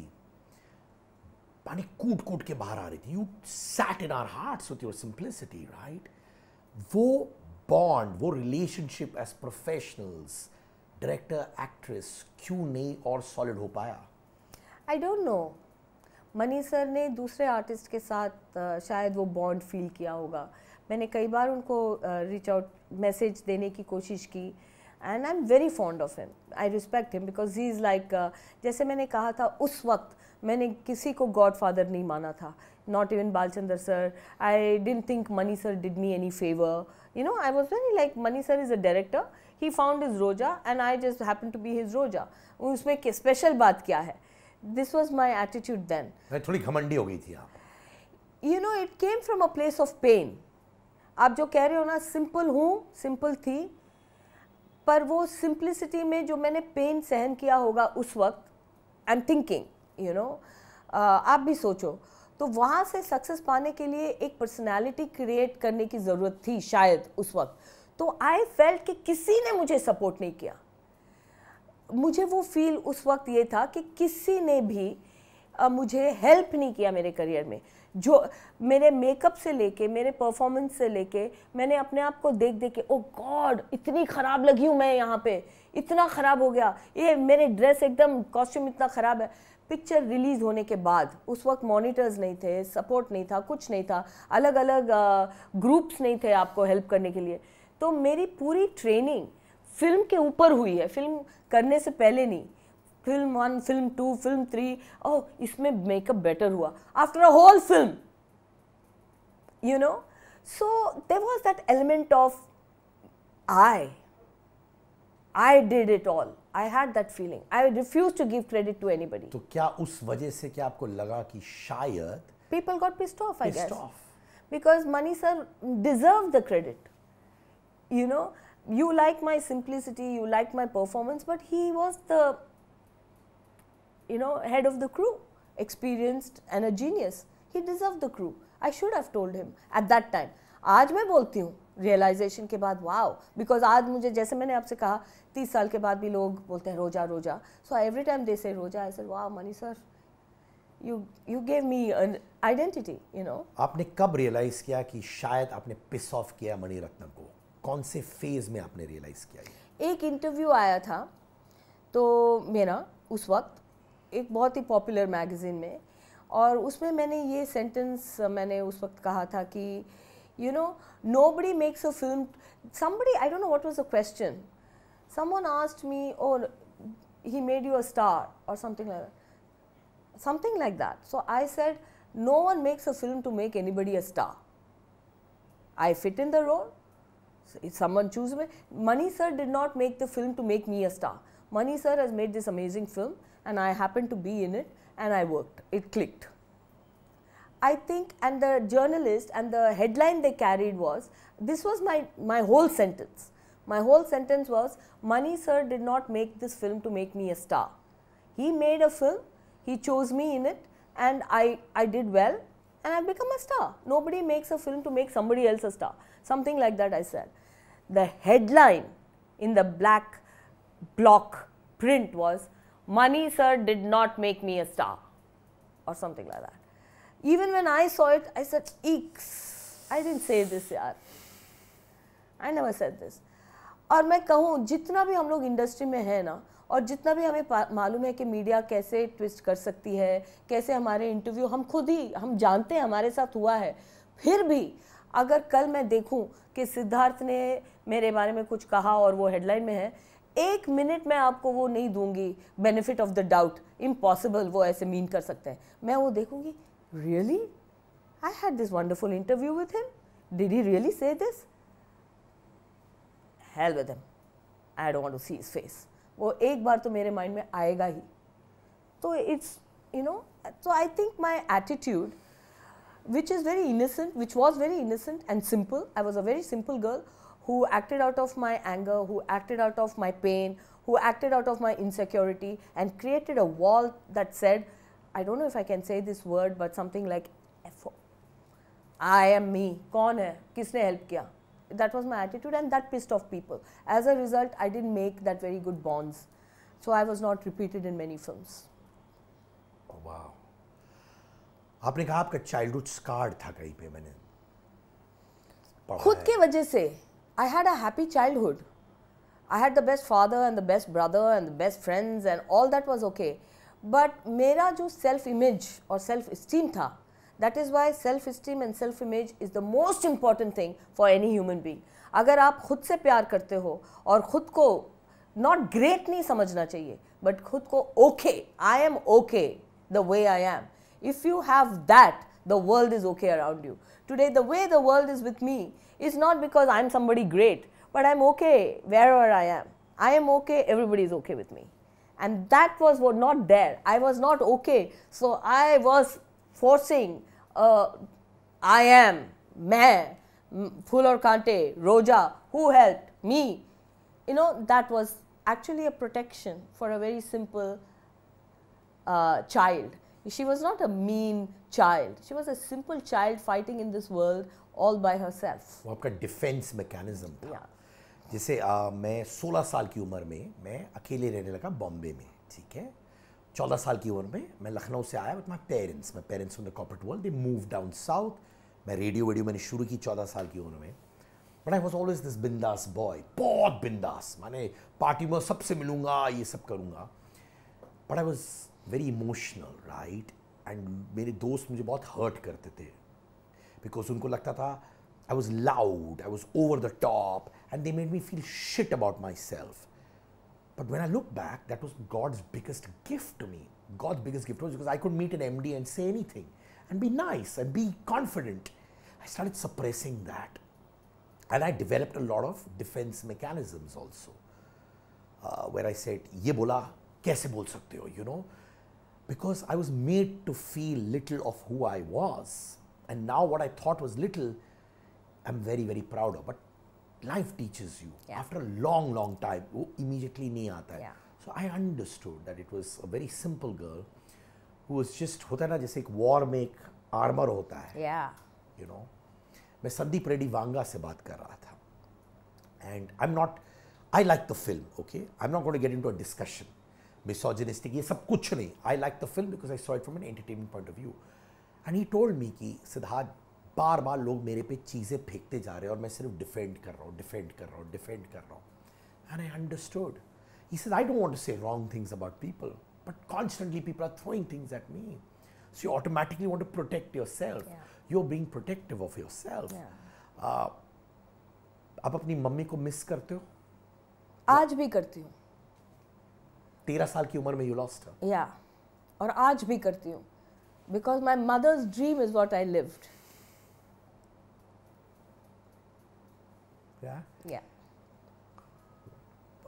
पानी कूट कूट के बाहर आ रही थी you sat in our heart with your simplicity right वो बॉन्ड वो relationship as professionals director actress क्यों नहीं और सॉलिड हो पाया I don't know Mani sir ने दूसरे आर्टिस्ट के साथ शायद वो बॉन्ड फील किया होगा मैंने कई बार उनको रीच आउट मैसेज देने की कोशिश की and I am very fond of him I respect him because he is like जैसे मैंने कहा था उस वक्त मैंने किसी को गॉड फादर नहीं माना था not even Balachander sir I don't think Mani sir did me any favour you know I was very like Mani sir is a director he found is Roja and I just happen to be his Roja उसमें special बात क्या है this was my attitude then थोड़ी घमंडी हो गई थी आप you know it came from a place of pain आप जो कह रहे हो ना सिंपल हूँ सिंपल थी पर वो सिंप्लिसिटी में जो मैंने पेन सहन किया होगा उस वक्त I am thinking you know आप भी सोचो तो वहाँ से सक्सेस पाने के लिए एक पर्सनैलिटी क्रिएट करने की ज़रूरत थी शायद उस वक्त तो आई फेल्ट कि किसी ने मुझे सपोर्ट नहीं किया मुझे वो फील उस वक्त ये था कि किसी ने भी आ, मुझे हेल्प नहीं किया मेरे करियर में जो मेरे मेकअप से लेके मेरे परफॉर्मेंस से लेके मैंने अपने आप को देख देख के ओ oh गॉड इतनी ख़राब लगी हूँ मैं यहाँ पे इतना ख़राब हो गया ये मेरे ड्रेस एकदम कॉस्ट्यूम इतना ख़राब है पिक्चर रिलीज़ होने के बाद उस वक्त मॉनिटर्स नहीं थे सपोर्ट नहीं था कुछ नहीं था अलग अलग ग्रुप्स नहीं थे आपको हेल्प करने के लिए तो मेरी पूरी ट्रेनिंग फिल्म के ऊपर हुई है फिल्म करने से पहले नहीं film one film two film three oh इसमें मेकअप बेटर हुआ after a whole film you know so there was that element of I I did it all I had that feeling I refuse to give credit to anybody तो क्या उस वजह से क्या आपको लगा कि शायद people got pissed off I guess because Mani sir deserve the credit you know you like my simplicity, you like my performance, but he was the, you know, head of the crew, experienced and a genius. He deserved the crew. I should have told him at that time. आज मैं बोलती हूँ realisation के बाद wow because आज मुझे जैसे मैंने आपसे कहा तीस साल के बाद भी लोग बोलते हैं रोजा रोजा so every time they say Roja I sir वाह Mani sir you you gave me an identity you know आपने कब रियलाइज किया कि शायद आपने पिस ऑफ किया मणिरत्नम को कौन से फेज में आपने रियलाइज़ किया एक इंटरव्यू आया था तो मेरा उस वक्त एक बहुत ही पॉपुलर मैगज़ीन में और उसमें मैंने ये सेंटेंस मैंने उस वक्त कहा था कि you know nobody makes a film somebody I don't know what was a question someone asked me और he made you a star और something something like that so I said no one makes a film to make anybody a star I fit in the role if someone chooses me, Mani sir did not make the film to make me a star. Mani sir has made this amazing film and I happened to be in it and I worked. It clicked. I think and the journalist and the headline they carried was, this was my, my whole sentence. My whole sentence was, Mani sir did not make this film to make me a star. He made a film, he chose me in it and I, I did well and I've become a star. Nobody makes a film to make somebody else a star. something like that I said. The headline in the black block print was, Money sir did not make me a star or something like that. Even when I saw it, I said, Eeks, I didn't say this, yaar. I never said this. और मैं कहूँ जितना भी हम लोग industry में हैं ना और जितना भी हमें मालूम है कि मीडिया कैसे ट्विस्ट कर सकती है कैसे हमारे इंटरव्यू हम खुद ही हम जानते हैं हमारे साथ हुआ है फिर भी अगर कल मैं देखूं कि सिद्धार्थ ने मेरे बारे में कुछ कहा और वो हेडलाइन में है एक मिनट मैं आपको वो नहीं दूंगी benefit of the doubt impossible वो ऐसे मीन कर सकते हैं मैं वो देखूंगी really I had this wonderful interview with him did he really say this hell with him I don't to see his face वो एक बार तो मेरे माइंड में आएगा ही तो इट्स यू नो तो I think my attitude which is very innocent, which was very innocent and simple. I was a very simple girl who acted out of my anger, who acted out of my pain, who acted out of my insecurity and created a wall that said, I don't know if I can say this word, but something like I am me. Kaun hai? Kisne help kiya? That was my attitude and that pissed off people. As a result, I didn't make that very good bonds. So I was not repeated in many films. Oh, wow. आपने कहा आपका childhood scarred था कहीं पे मैंने खुद के वजह से I had a happy childhood I had the best father and the best brother and the best friends and all that was okay but मेरा जो सेल्फ इमेज और सेल्फ स्टीम था that is why self esteem and self image is the most important thing for any human being अगर आप खुद से प्यार करते हो और ख़ुद को नॉट ग्रेट नहीं समझना चाहिए बट खुद को okay I am okay the way I am If you have that, the world is okay around you. Today, the way the world is with me is not because I'm somebody great, but I'm okay wherever I am. I am okay, everybody is okay with me. And that was what not there. I was not okay. So I was forcing uh, I am, meh, Fuller Kante, Roja, who helped? Me. You know, that was actually a protection for a very simple uh, child She was not a mean child. She was a simple child fighting in this world all by herself. वो आपका defence mechanism था yeah. जैसे uh, मैं 16 साल की उम्र में मैं अकेले रहने लगा बॉम्बे में ठीक है 14 साल की उम्र में मैं लखनऊ से आया but my parents my parents in the corporate world they move down south मैं रेडियो वेडियो मैंने शुरू की 14 साल की उम्र में but I was always this बिंदास बॉय बहुत बिंदास माने पार्टी में सबसे मिलूंगा ये सब करूंगा but I was very emotional right and मेरे दोस्त मुझे बहुत हर्ट करते थे बिकॉज उनको लगता था I was loud I was over the top and they made me feel shit about myself but when I look back that was God's biggest gift me God's biggest gift was because I could meet an MD and say anything and be nice and be confident. I started suppressing that. And I developed a lot of defense mechanisms also, uh, where I said, ये बोला कैसे बोल सकते हो, you know, because I was made to feel little of who I was. And now what I thought was little, I'm very, very proud of. But life teaches you. Yeah. After a long, long time, oh, immediately नहीं Yeah. So I understood that it was a very simple girl who was just होता है war make armor hota hai. Yeah. You know, मैं संदीप रेड्डी वांगा से बात कर रहा था. And I'm not, I like the film, okay? I'm not going to get into a discussion. Misogynistic ये सब कुछ नहीं I like the film because I saw it from an entertainment point of view and he told me कि सिद्धार्थ बार बार लोग मेरे पे चीज़ें फेंकते जा रहे हैं और मैं सिर्फ डिफेंड कर रहा हूँ डिफेंड कर रहा हूँ डिफेंड कर रहा हूँ and I understood he said I don't want to say wrong things about people but constantly people are throwing things at me so you automatically want to protect yourself you are being protective of yourself आप अपनी mummy को miss करते हो आज भी करती हूँ तेरह साल की उम्र में यू लॉस्ट या और आज भी करती हूँ because my mother's dream is what I lived Yeah.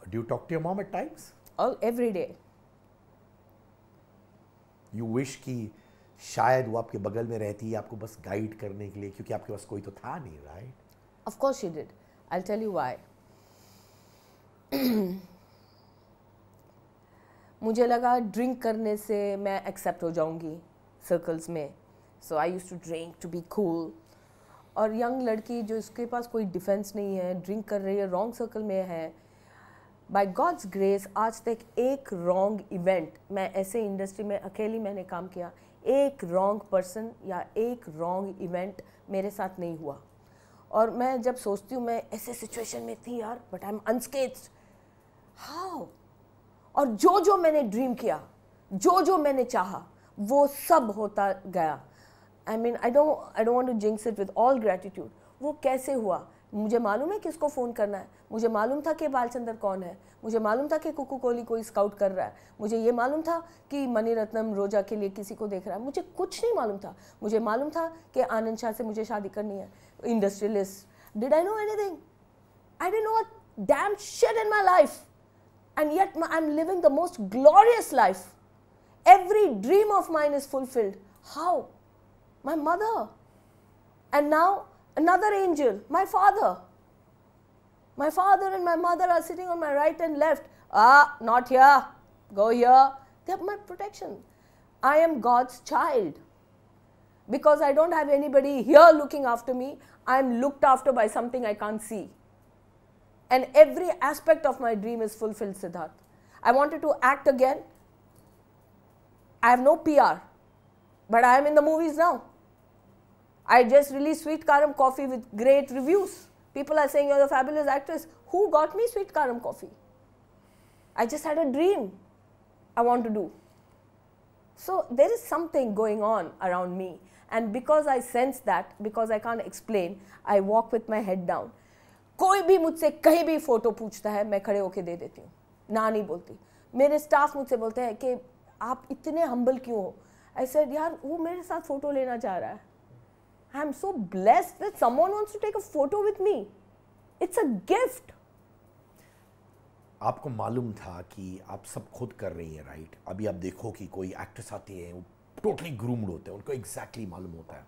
Do you talk to your mom at times? Oh, every day. You wish कि शायद वो आपके बगल में रहती है आपको बस गाइड करने के लिए क्योंकि आपके पास कोई तो था नहीं right of course she did I tell you why मुझे लगा ड्रिंक करने से मैं एक्सेप्ट हो जाऊंगी सर्कल्स में so I use to drink to be cool और यंग लड़की जो इसके पास कोई डिफेंस नहीं है ड्रिंक कर रही है रॉन्ग सर्कल में है बाय गॉड्स ग्रेस आज तक एक रॉन्ग इवेंट मैं ऐसे इंडस्ट्री में अकेली मैंने काम किया एक रॉन्ग पर्सन या एक रॉन्ग इवेंट मेरे साथ नहीं हुआ और मैं जब सोचती हूँ मैं ऐसे सिचुएशन में थी यार but I am unscathed how और जो जो मैंने ड्रीम किया जो जो मैंने चाहा वो सब होता गया I mean I don't I don't to jinx it with all gratitude वो कैसे हुआ मुझे मालूम है किसको फ़ोन करना है मुझे मालूम था कि बालचंद्र कौन है मुझे मालूम था कि कुकू कोहली कोई स्काउट कर रहा है मुझे ये मालूम था कि मनी रत्नम रोजा के लिए किसी को देख रहा है मुझे कुछ नहीं मालूम था मुझे मालूम था कि आनंद शाह से मुझे शादी करनी है industrialist did I know anything I dent know damn shit in my life and yet I'm living the most glorious life. Every dream of mine is fulfilled. How? My mother. And now another angel, my father. My father and my mother are sitting on my right and left. Ah, not here. Go here. They are my protection. I am God's child. Because I don't have anybody here looking after me, I am looked after by something I can't see and every aspect of my dream is fulfilled, Siddharth. I wanted to act again. I have no PR, but I am in the movies now. I just released Sweet Karam Coffee with great reviews. People are saying, You're the fabulous actress. Who got me Sweet Karam Coffee? I just had a dream I want to do. So there is something going on around me. And because I sense that, because I can't explain, I walk with my head down. कोई भी मुझसे कहीं भी photo पूछता है मैं खड़े होके दे देती हूँ ना नहीं बोलती मेरे स्टाफ मुझसे बोलते हैं कि आप इतने हम्बल क्यों हो ऐसे यार वो मेरे साथ फ़ोटो लेना चाह रहा है I am so blessed that someone wants to take a photo with me it's a gift आपको मालूम था कि आप सब खुद कर रही हैं राइट अभी आप देखो कि कोई एक्ट्रेस आती है वो टोटली ग्रूम्ड होते हैं उनको एग्जैक्टली exactly मालूम होता है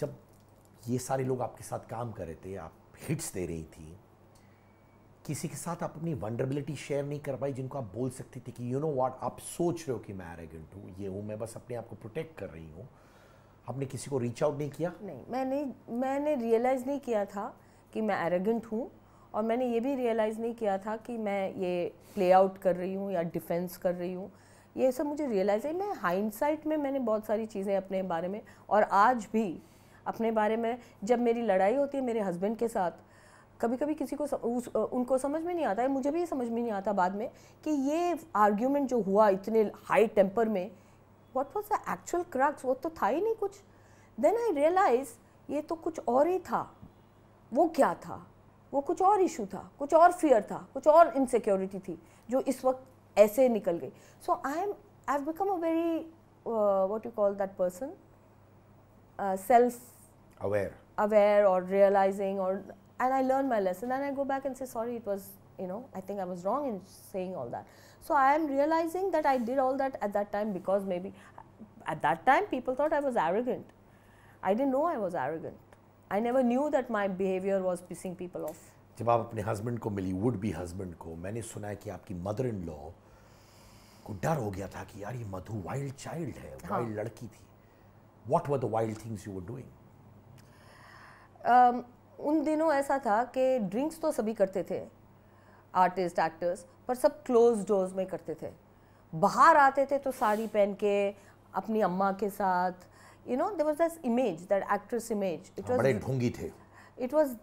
जब ये सारे लोग आपके साथ काम कर रहे थे आप हिट्स दे रही थी किसी के साथ आप अपनी वंडरबिलिटी शेयर नहीं कर पाई जिनको आप बोल सकती थी कि यू नो वाट आप सोच रहे हो कि मैं एरेगेंट हूँ ये हूँ मैं बस अपने आप को प्रोटेक्ट कर रही हूँ आपने किसी को रीच आउट नहीं किया नहीं मैंने मैंने रियलाइज़ नहीं किया था कि मैं एरेगेंट हूँ और मैंने ये भी रियलाइज़ नहीं किया था कि मैं ये प्ले आउट कर रही हूँ या डिफेंस कर रही हूँ ये सब मुझे रियलाइज़ है मैं हाइंडसाइट में मैंने बहुत सारी चीज़ें अपने बारे में और आज भी अपने बारे में जब मेरी लड़ाई होती है मेरे हस्बैंड के साथ कभी कभी किसी को उस, उनको समझ में नहीं आता है मुझे भी समझ में नहीं आता बाद में कि ये आर्ग्यूमेंट जो हुआ इतने हाई टेम्पर में what was the actual crux वो तो था ही नहीं कुछ देन आई रियलाइज ये तो कुछ और ही था वो क्या था वो कुछ और इशू था कुछ और फियर था कुछ और इनसिक्योरिटी थी जो इस वक्त ऐसे निकल गई so I am I become a very what you call that person self aware aware or realizing or and i learn my lesson and i go back and say sorry it was you know i think i was wrong in saying all that so i am realizing that i did all that at that time because maybe at that time people thought i was arrogant i didn't know i was arrogant i never knew that my behavior was pissing people off जब आप अपने husband को मिली would be husband को मैंने सुना है कि आपकी मदर इन लॉ को डर हो गया था कि यार ये मधु वाइल्ड चाइल्ड है वाइल्ड लड़की थी what were the wild things you were doing उन दिनों ऐसा था कि ड्रिंक्स तो सभी करते थे आर्टिस्ट एक्टर्स पर सब क्लोज डोर्स में करते थे बाहर आते थे तो साड़ी पहन के अपनी अम्मा के साथ you know they was this image that actress image it was ढोंगी थे it was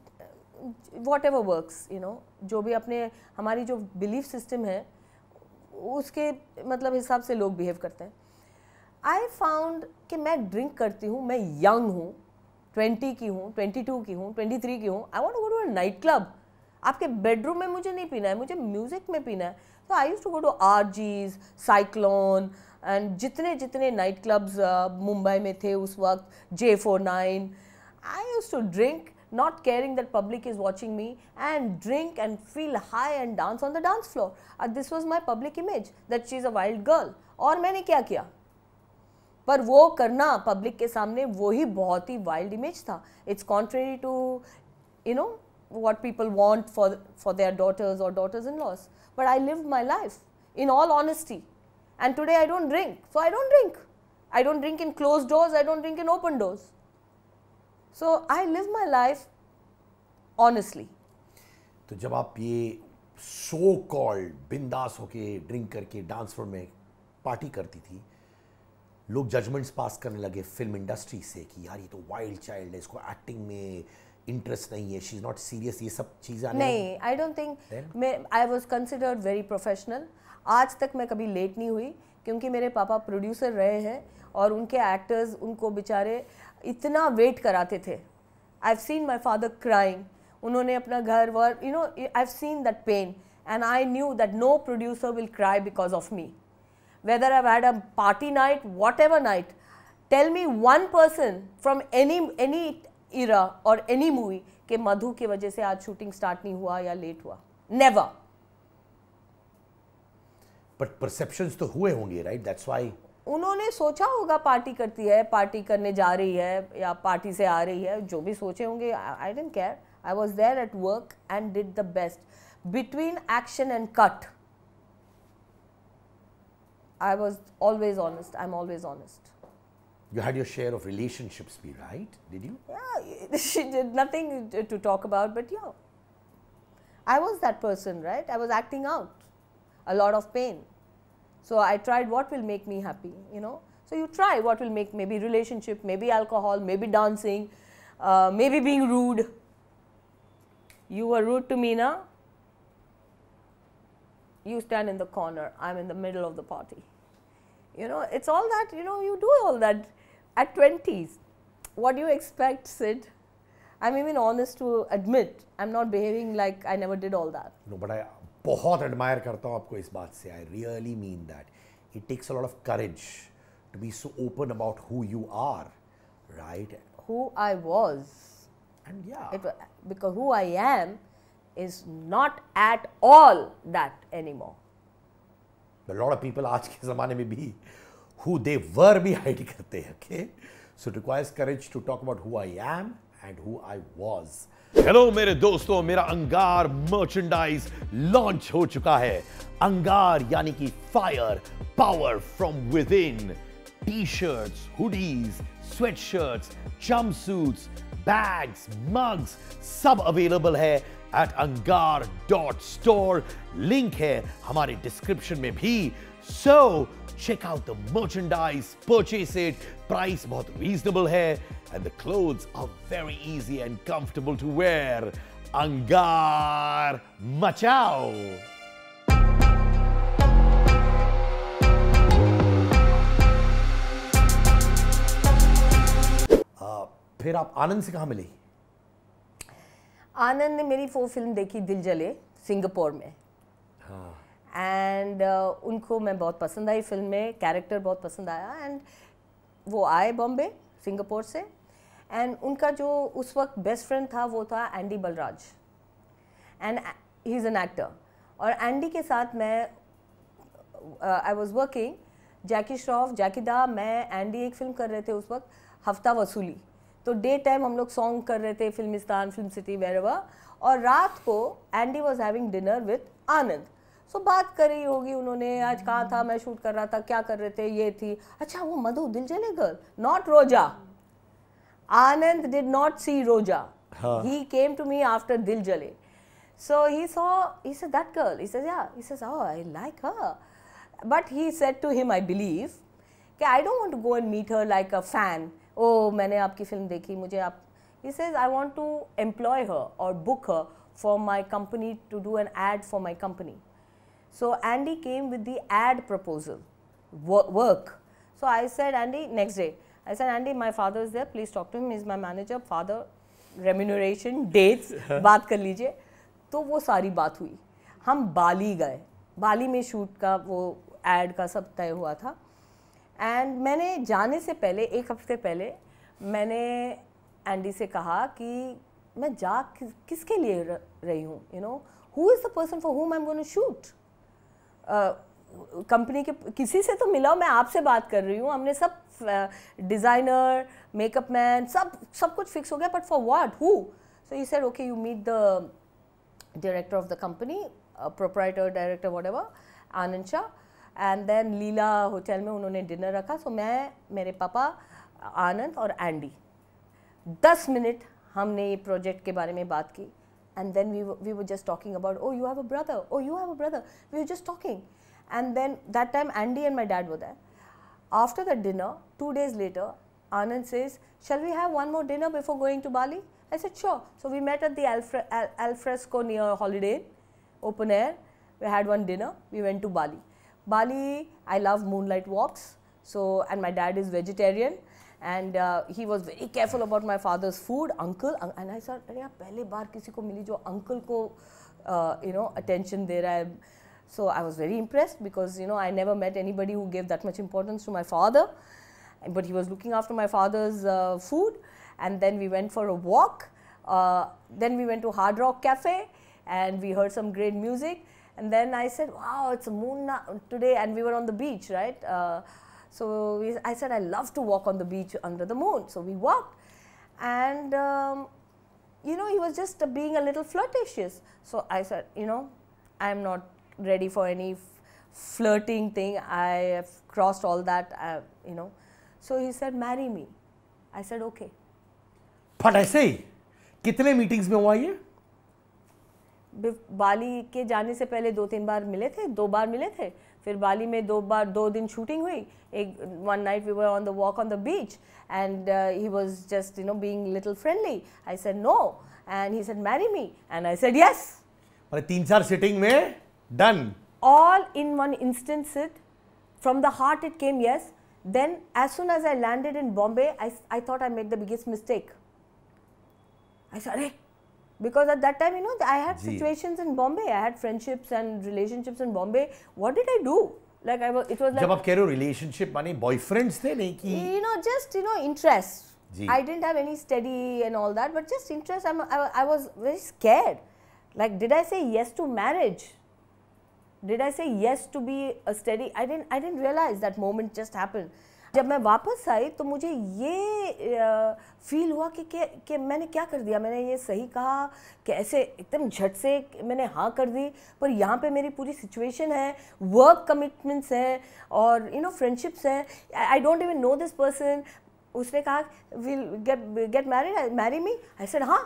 whatever works you know जो भी अपने हमारी जो बिलीफ सिस्टम है उसके मतलब हिसाब से लोग बिहेव करते हैं आई फाउंड कि मैं ड्रिंक करती हूँ मैं यंग हूँ ट्वेंटी की हूँ ट्वेंटी टू की हूँ ट्वेंटी थ्री की हूँ I won't go to a night club आपके बेडरूम में मुझे नहीं पीना है मुझे म्यूज़िक में पीना है तो I use to go to our G's Cyclone and जितने जितने नाइट क्लब्स uh, मुंबई में थे उस वक्त जे four nine I use to drink not caring that public is watching me and drink and feel high and dance on the dance floor this was my public image that she is a wild girl और मैंने क्या किया पर वो करना public के सामने वो ही बहुत ही वाइल्ड इमेज था it's contrary to you know what people want for for their daughters और daughters in laws but I live my life in all honesty and today I don't drink so I don't drink I don't drink in close doors I don't drink in open doors so I live my life honestly तो जब आप ये so called बिंदास होके drink करके dance floor में party करती थी लोग जजमेंट्स पास करने लगे फिल्म इंडस्ट्री से कि यार ये तो वाइल्ड चाइल्ड है इसको एक्टिंग में इंटरेस्ट नहीं है शी इज नॉट सीरियस ये सब चीज़ें नहीं आई डोंट थिंक मैं I was considered very professional आज तक मैं कभी लेट नहीं हुई क्योंकि मेरे पापा प्रोड्यूसर रहे हैं और उनके एक्टर्स उनको बेचारे इतना वेट कराते थे I have seen my father crying उन्होंने अपना घर वर you know I have seen that pain and I knew that no producer will cry because of me whether I've had a party night, whatever night, tell me one person from any any era or any movie कि मधु की वजह से आज shooting start नहीं हुआ या late हुआ never but perceptions तो हुए होंगे राइट दैट्स व्हाई उन्होंने सोचा होगा पार्टी करती है पार्टी करने जा रही है या पार्टी से आ रही है जो भी सोचे होंगे I don't care I was there at work and did the best between action and cut I was always honest. I'm always honest. You had your share of relationships, be right? Did you? Yeah, she did nothing to talk about, but yeah. I was that person, right? I was acting out a lot of pain. So I tried what will make me happy, you know. So you try what will make maybe relationship, maybe alcohol, maybe dancing, uh, maybe being rude. You were rude to me, na? you stand in the corner, I'm in the middle of the party. You know, it's all that, you know, you do all that at 20s. What do you expect, Sid? I'm even honest to admit, I'm not behaving like I never did all that. No, but I बहुत admire करता हूँ आपको इस बात से. I really mean that. It takes a lot of courage to be so open about who you are, right? Who I was. And yeah. It, because who I am is not at all that anymore. A lot of people आज के ज़माने में भी who they were भी hide करते हैं okay? So it requires courage to talk about who I am and who I was. Hello मेरे दोस्तों मेरा अंगार मर्चेंडाइज लॉन्च हो चुका है अंगार यानी कि fire power from within T shirts hoodies sweatshirts jump bags mugs सब अवेलेबल है at Angaar dot store link है हमारे डिस्क्रिप्शन में भी so check out the merchandise purchase it price बहुत रीजनेबल है and the clothes are very easy and comfortable to wear Angaar मचाओ फिर आप आनंद से कहाँ मिलेगी आनंद ने मेरी वो फिल्म देखी दिल जले सिंगापुर में एंड हाँ। uh, उनको मैं बहुत पसंद आई फिल्म में कैरेक्टर बहुत पसंद आया एंड वो आए बॉम्बे सिंगापुर से एंड उनका जो उस वक्त बेस्ट फ्रेंड था वो था Andy Balraj and he is an actor और एंडी के साथ मैं I was working Jackie Shroff Jackie दा मैं एंडी एक फिल्म कर रहे थे उस वक्त हफ्ता वसूली तो डे टाइम हम लोग सॉन्ग कर रहे थे फिल्मिस्तान फिल्म सिटी वेरवा और रात को Andy was having dinner with Anand so बात बात करी होगी उन्होंने आज कहाँ था मैं शूट कर रहा था क्या कर रहे थे ये थी अच्छा वो मधु दिल जले गर्ल नॉट रोजा आनंद डिड नॉट सी रोजा ही केम टू मी आफ्टर दिल जले So he saw, he said, that girl. He says, yeah. He says, oh, I like her. But he said to him, I believe, okay, I don't want to go and meet her like a fan. O oh, मैंने आपकी film देखी मुझे आप is I want to employ her और book her for my company to do an ad for my company so Andy came with the ad proposal work so I said Andy next day I said Andy my father is there please talk to him is my manager father remuneration dates बात कर लीजिए तो वो सारी बात हुई हम बाली गए बाली में शूट का वो एड का सब तय हुआ था एंड मैंने जाने से पहले एक हफ्ते पहले मैंने एंडी से कहा कि मैं जा कि, किसके लिए रही हूँ you know who is the person for whom I am gonna shoot company के किसी से तो मिला मैं आपसे बात कर रही हूँ हमने सब डिज़ाइनर मेकअप मैन सब सब कुछ फिक्स हो गया but for what who so you said okay you meet the director of the company proprietor director whatever Anand Shah and then Leela hotel में उन्होंने डिनर रखा सो so मैं मेरे पापा आनंद और एंडी दस मिनट हमने ये प्रोजेक्ट के बारे में बात की and then we we just talking about oh you have a brother oh you have a brother we were just talking and then that time Andy and my dad वो that after the dinner two days later Anand says shall we have one more dinner before going to Bali I said sure so we met at Dalfresco near holiday open air we had one dinner we went to Bali Bali, I love moonlight walks. So, and my dad is vegetarian. And uh, he was very careful about my father's food, uncle. and I said, pehle baar kisi ko mili jo uncle ko, uh, you know, attention de raha hai. So, I was very impressed because, you know, I never met anybody who gave that much importance to my father. But he was looking after my father's uh, food. And then we went for a walk. then we went to Hard Rock Cafe and we heard some great music. And then I said, wow, it's a moon today. And we were on the beach, right? Uh, so we, I said, I love to walk on the beach under the moon. So we walked. And, um, you know, he was just uh, being a little flirtatious. So I said, you know, I'm not ready for any flirting thing. I have crossed all that, uh, you know. So he said, marry me. I said, okay. But I say, कितने meetings में हुआ ये बाली के जाने से पहले दो तीन बार मिले थे दो बार मिले थे फिर बाली में दो बार दो दिन शूटिंग हुई एक one night we were on the walk on the beach and he was just you know being little friendly I said no and he said marry me and I said yes और तीन चार sitting में done all in one instance it from the heart it came yes then as soon as I landed in Bombay I thought I made the biggest mistake I sorry because at that time you know i had situations in bombay i had friendships and relationships in bombay what did i do like i was it was like jab aap keh rahe ho relationship mane boyfriends the nahi ki you know just you know interest i didn't have any study and all that but just interest I'm, I, I was very scared like did i say yes to marriage did i say yes to be a steady i didn't i didn't realize that moment just happened जब मैं वापस आई तो मुझे ये feel हुआ कि के, के मैंने क्या कर दिया मैंने ये सही कहा कि ऐसे एकदम झट से मैंने हाँ कर दी पर यहाँ पे मेरी पूरी सिचुएशन है वर्क कमिटमेंट्स हैं और यू नो फ्रेंडशिप्स हैं I don't even know this person उसने कहा will get get married marry me I said हाँ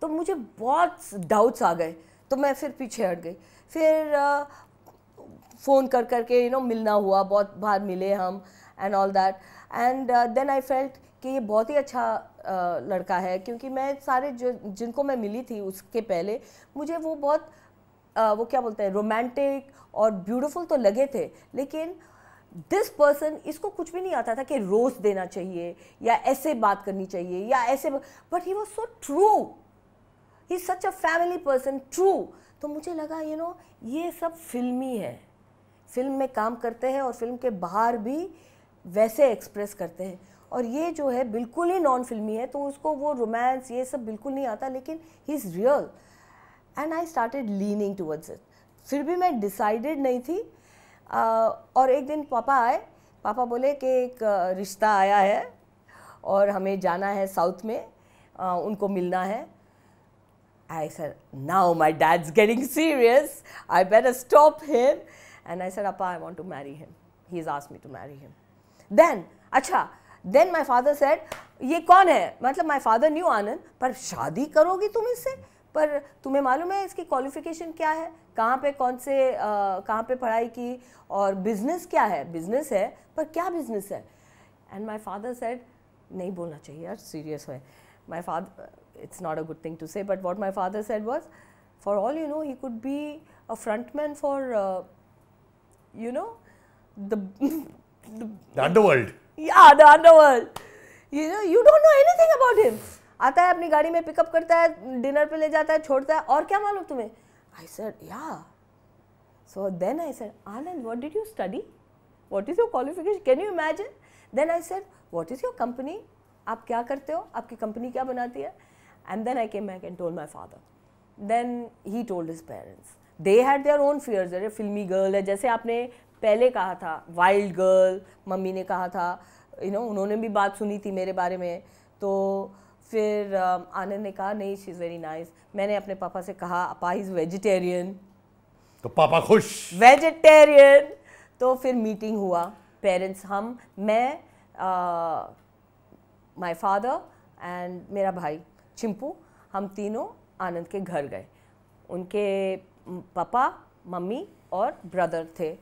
तो मुझे बहुत डाउट्स आ गए तो मैं फिर पीछे हट गई फिर फ़ोन कर करके यू नो मिलना हुआ बहुत बार मिले हम and all that and then I felt कि ये बहुत ही अच्छा uh, लड़का है क्योंकि मैं सारे जो जिनको मैं मिली थी उसके पहले मुझे वो बहुत uh, वो क्या बोलते हैं रोमांटिक और ब्यूटीफुल तो लगे थे लेकिन दिस पर्सन इसको कुछ भी नहीं आता था कि रोज़ देना चाहिए या ऐसे बात करनी चाहिए या ऐसे but he was so true he such a family person true तो मुझे लगा यू you नो know, ये सब फिल्मी है फिल्म में काम करते हैं और फिल्म के बाहर भी वैसे एक्सप्रेस करते हैं और ये जो है बिल्कुल ही नॉन फिल्मी है तो उसको वो रोमांस ये सब बिल्कुल नहीं आता लेकिन he is real and I started leaning towards it फिर भी मैं डिसाइडेड नहीं थी आ, और एक दिन पापा आए पापा बोले कि एक रिश्ता आया है और हमें जाना है साउथ में आ, उनको मिलना है I said now my dad's getting serious I better stop him and I said अपा I want to marry him he is asked me to marry him then अच्छा देन माई फादर सेड ये कौन है मतलब my father new आनंद पर शादी करोगी तुम इससे पर तुम्हें मालूम है इसकी क्वालिफिकेशन क्या है कहाँ पे कौन से कहाँ पे पढ़ाई की और बिजनेस क्या है बिजनेस है पर क्या बिजनेस है एंड माई फादर सेड नहीं बोलना चाहिए यार सीरियस है my father it's not a good thing to say but what my father said was for all you know he could be a frontman for you know the the, the underworld. Yeah, the underworld. You know, you don't know anything about him. आता है अपनी गाड़ी में pickup करता है dinner पे ले जाता है छोड़ता है और क्या मालूम तुम्हें I said yeah so then I said Anand what did you study what is your qualification can you imagine then I said what is your company आप क्या करते हो आपकी कंपनी क्या बनाती है and then I came back and told my father then he told his parents they had their own fears अरे फिल्मी गर्ल है जैसे आपने पहले कहा था वाइल्ड गर्ल मम्मी ने कहा था यू नो उन्होंने भी बात सुनी थी मेरे बारे में तो फिर आनंद ने कहा नहीं शी इज़ वेरी नाइस मैंने अपने पापा से कहा पापा इज़ वेजिटेरियन तो पापा खुश वेजिटेरियन तो फिर मीटिंग हुआ पेरेंट्स हम मैं माय फादर एंड मेरा भाई चिंपू हम तीनों आनंद के घर गए उनके पापा मम्मी और ब्रदर थे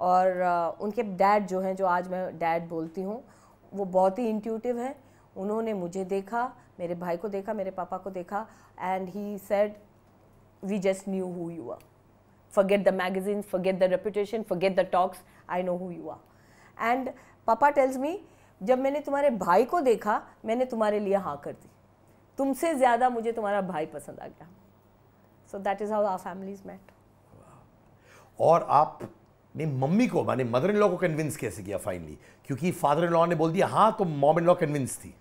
और उनके डैड जो हैं जो आज मैं डैड बोलती हूँ वो बहुत ही इंट्यूटिव हैं उन्होंने मुझे देखा मेरे भाई को देखा मेरे पापा को देखा and he said we just knew who you are forget the magazine forget the reputation, forget the talks I know who you are and पापा टेल्स मी जब मैंने तुम्हारे भाई को देखा मैंने तुम्हारे लिए हाँ कर दी तुमसे ज़्यादा मुझे तुम्हारा भाई पसंद आ गया so that is how our families met और आप ने मम्मी को मैंने मदर इन लॉ को कन्विंस कैसे किया फाइनली क्योंकि फादर इन लॉ ने बोल दिया हाँ तो मॉम इन लॉ कन्विंस थी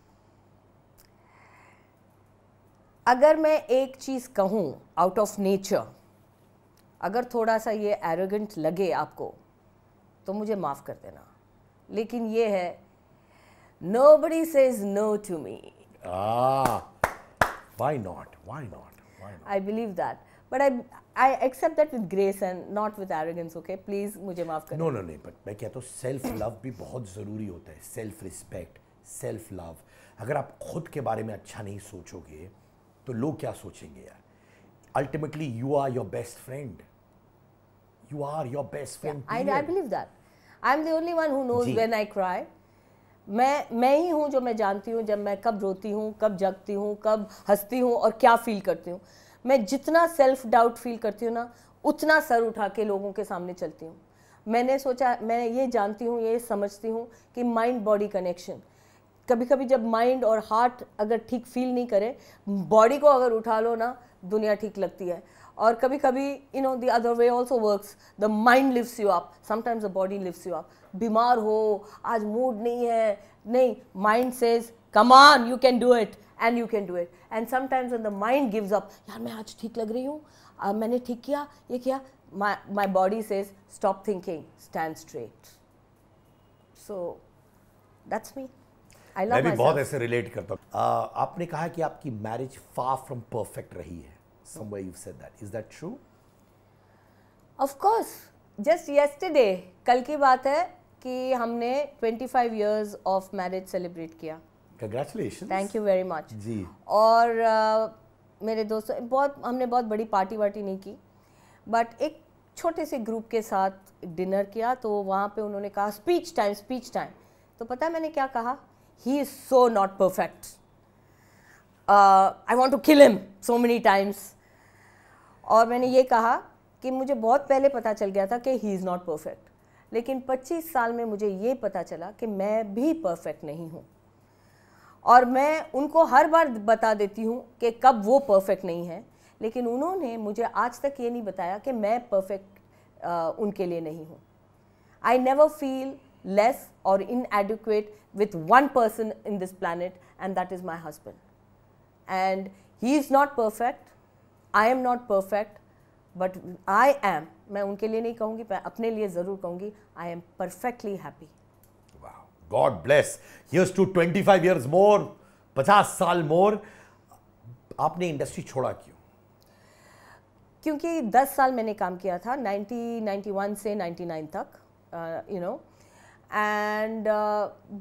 अगर मैं एक चीज़ कहूँ आउट ऑफ नेचर अगर थोड़ा सा ये एरोगेंट लगे आपको तो मुझे माफ़ कर देना लेकिन ये है nobody says no to me why not why not I believe that but I I accept that with grace and not with arrogance okay please मुझे माफ करें नो नो नहीं बट मैं कहता हूँ सेल्फ लव भी बहुत ज़रूरी होता है सेल्फ रिस्पेक्ट सेल्फ लव अगर आप खुद के बारे में अच्छा नहीं सोचोगे तो लोग क्या सोचेंगे यार ultimately you are your best friend you are your best friend I I believe that I am the only one who who when I cry मैं मैं ही हूँ जो मैं जानती हूँ जब मैं कब रोती हूँ कब जगती हूँ कब हंसती हूँ और क्या फील करती हूँ मैं जितना सेल्फ डाउट फील करती हूँ ना उतना सर उठा के लोगों के सामने चलती हूँ मैंने सोचा मैं ये जानती हूँ ये समझती हूँ कि माइंड बॉडी कनेक्शन कभी कभी जब माइंड और हार्ट अगर ठीक फील नहीं करे बॉडी को अगर उठा लो ना दुनिया ठीक लगती है और कभी कभी you know the other way also works the mind leaves you up sometimes the body leaves you up बीमार हो आज मूड नहीं है नहीं mind says come on you can do it and you can do it and sometimes the mind gives up यार मैं आज ठीक लग रही हूँ uh, मैंने ठीक किया ये किया my body says stop thinking stand straight so that's me I love मैं भी बहुत ऐसे रिलेट करता हूँ uh, आपने कहा कि आपकी मैरिज फार फ्रॉम परफेक्ट रही है somewhere you said that is that true of course just yesterday कल की बात है कि हमने 25 years ऑफ मैरिज सेलिब्रेट किया congratulation thank you very much जी और uh, मेरे दोस्तों बहुत हमने बहुत बड़ी पार्टी वार्टी नहीं की बट एक छोटे से ग्रुप के साथ डिनर किया तो वहाँ पे उन्होंने कहा स्पीच टाइम स्पीच टाइम तो पता है मैंने क्या कहा he is so not perfect I want to kill him so many times और मैंने ये कहा कि मुझे बहुत पहले पता चल गया था कि ही इज़ नॉट परफेक्ट लेकिन 25 साल में मुझे ये पता चला कि मैं भी परफेक्ट नहीं हूँ और मैं उनको हर बार बता देती हूँ कि कब वो परफेक्ट नहीं है लेकिन उन्होंने मुझे आज तक ये नहीं बताया कि मैं परफेक्ट उनके लिए नहीं हूँ आई नेवर फील लेस और in with one person in this planet and that is my husband and he is not perfect I am not perfect but I am मैं उनके लिए नहीं कहूँगी मैं अपने लिए ज़रूर कहूँगी I am perfectly happy God bless here's to five years more पचास साल मोर आपने इंडस्ट्री छोड़ा क्यों क्योंकि 10 साल मैंने काम किया था 90 91 से 99 तक यू नो एंड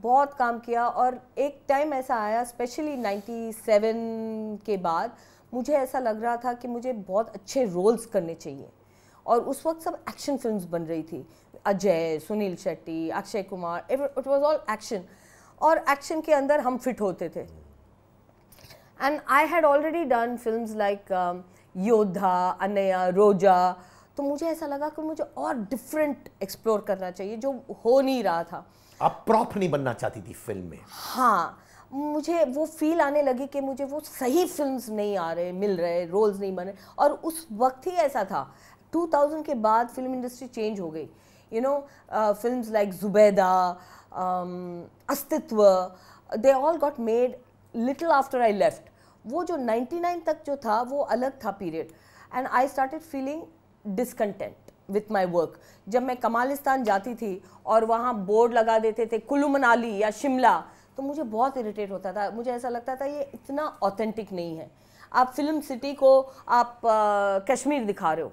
बहुत काम किया और एक टाइम ऐसा आया स्पेशली 97 के बाद मुझे ऐसा लग रहा था कि मुझे बहुत अच्छे रोल्स करने चाहिए और उस वक्त सब एक्शन फिल्म्स बन रही थी Ajay Suniel Shetty Akshay Kumar it was all action और एक्शन के अंदर हम फिट होते थे and I had already done films like Yoddha Anaya रोजा तो मुझे ऐसा लगा कि मुझे और डिफरेंट एक्सप्लोर करना चाहिए जो हो नहीं रहा था आप प्रॉप नहीं बनना चाहती थी फिल्म में हाँ मुझे वो फील आने लगी कि मुझे वो सही फिल्म्स नहीं आ रहे मिल रहे रोल्स नहीं बने और उस वक्त ही ऐसा था 2000 के बाद फिल्म इंडस्ट्री चेंज हो गई you know film like Zubeidaa Astitva they all got made little after I left वो जो 99 तक जो था वो अलग था period and I started feeling discontent with my work जब मैं कमालिस्तान जाती थी और वहाँ बोर्ड लगा देते थे कुल्लू मनाली या शिमला तो मुझे बहुत इरिटेट होता था मुझे ऐसा लगता था ये इतना ऑथेंटिक नहीं है आप फिल्म सिटी को आप आ, uh, कश्मीर दिखा रहे हो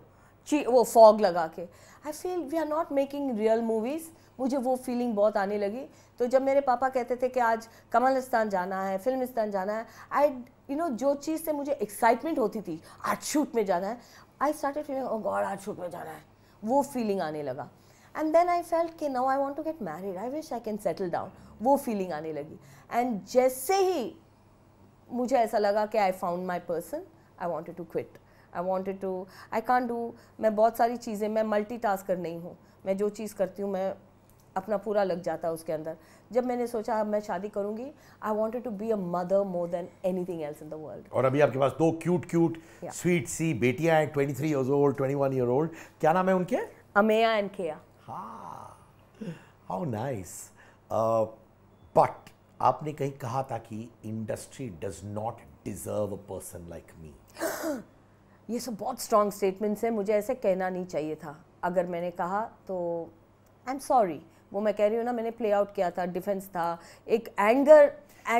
वो फॉग लगा के I feel we are not making real movies मुझे वो फीलिंग बहुत आने लगी तो जब मेरे पापा कहते थे कि आज स्थान जाना है फिल्म स्थान जाना है आई यू नो जो चीज़ से मुझे एक्साइटमेंट होती थी आज शूट में जाना है I started feeling oh God आज शूट में जाना है वो फीलिंग आने लगा एंड देन आई फेल्ट कि now I want to get married I wish I can settle down वो फीलिंग आने लगी एंड जैसे ही मुझे ऐसा लगा कि I found my person I wanted to quit I wanted to I can do मैं बहुत सारी चीज़ें मैं मल्टी कर नहीं हूँ मैं जो चीज़ करती हूँ मैं अपना पूरा लग जाता है उसके अंदर जब मैंने सोचा अब मैं शादी करूंगी I wanted to be a mother more than anything else in the world और अभी आपके पास दो क्यूट क्यूट स्वीट सी बेटियां हैं twenty three years old one year old क्या नाम है उनके Ameya and Keya how nice but आपने कहीं कहा था कि industry does not deserve a person like me ये सब बहुत स्ट्रॉन्ग स्टेटमेंट्स हैं मुझे ऐसे कहना नहीं चाहिए था अगर मैंने कहा तो आई एम सॉरी वो मैं कह रही हूँ ना मैंने प्ले आउट किया था डिफेंस था एक एंगर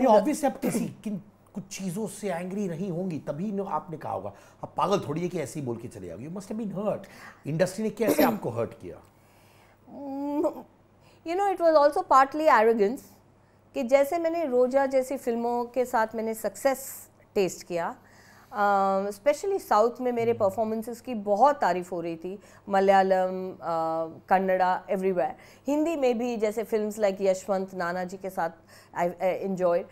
ऑब्वियस आप किसी किन कुछ चीज़ों से एंग्री रही होंगी तभी न, आपने कहा होगा आप पागल थोड़ी है कि ऐसे ही बोल के चले जाओगे you must have been hurt industry ने कैसे आपको हर्ट किया you know it was also partly arrogance कि जैसे मैंने रोजा जैसी फिल्मों के साथ मैंने सक्सेस टेस्ट किया स्पेशली uh, साउथ में मेरे परफॉर्मेंसेस की बहुत तारीफ हो रही थी मलयालम uh, कन्नड़ा एवरीवेयर हिंदी में भी जैसे फिल्म्स लाइक यशवंत नाना जी के साथ आई इन्जॉय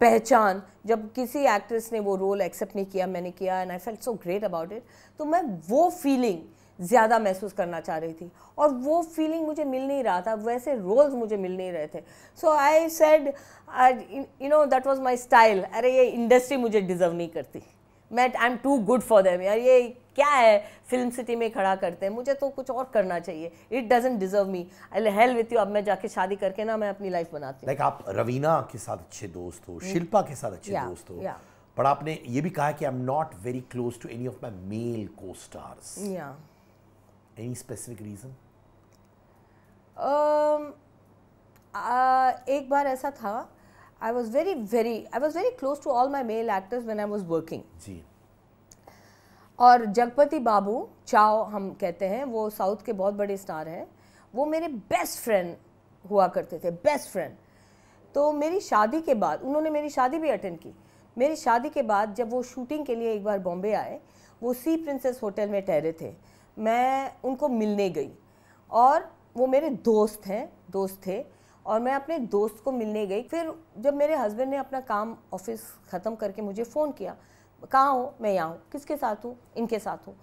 पहचान जब किसी एक्ट्रेस ने वो रोल एक्सेप्ट नहीं किया मैंने किया and I felt so great about it तो मैं वो फीलिंग ज़्यादा महसूस करना चाह रही थी और वो फीलिंग मुझे मिल नहीं रहा था वैसे रोल्स मुझे मिल नहीं रहे थे so I said you know that was my style अरे ये इंडस्ट्री मुझे डिज़र्व नहीं करती मैं I am too good for them यार ये क्या है फिल्म सिटी में खड़ा करते हैं मुझे तो कुछ और करना चाहिए it doesn't deserve me I hell with you अब मैं जाके शादी करके ना मैं अपनी लाइफ बनाती हूँ like आप रवीना के साथ अच्छे दोस्त हो mm. शिल्पा के साथ अच्छे yeah, दोस्त हो yeah. पर आपने ये भी कहा कि I am not very close to any of my male costars Any specific reason? Um, uh, एक बार ऐसा था I was very very I was very close to all my male actors when i was working ji और जगपति बाबू चाओ हम कहते हैं वो साउथ के बहुत बड़े स्टार हैं वो मेरे बेस्ट फ्रेंड हुआ करते थे बेस्ट फ्रेंड तो मेरी शादी के बाद उन्होंने मेरी शादी भी अटेंड की मेरी शादी के बाद जब वो शूटिंग के लिए एक बार बॉम्बे आए वो सी प्रिंसेस होटल में ठहरे थे मैं उनको मिलने गई और वो मेरे दोस्त हैं दोस्त थे और मैं अपने दोस्त को मिलने गई फिर जब मेरे हस्बैंड ने अपना काम ऑफिस ख़त्म करके मुझे फ़ोन किया कहाँ हो मैं यहाँ हूँ किसके साथ हूँ इनके साथ हूँ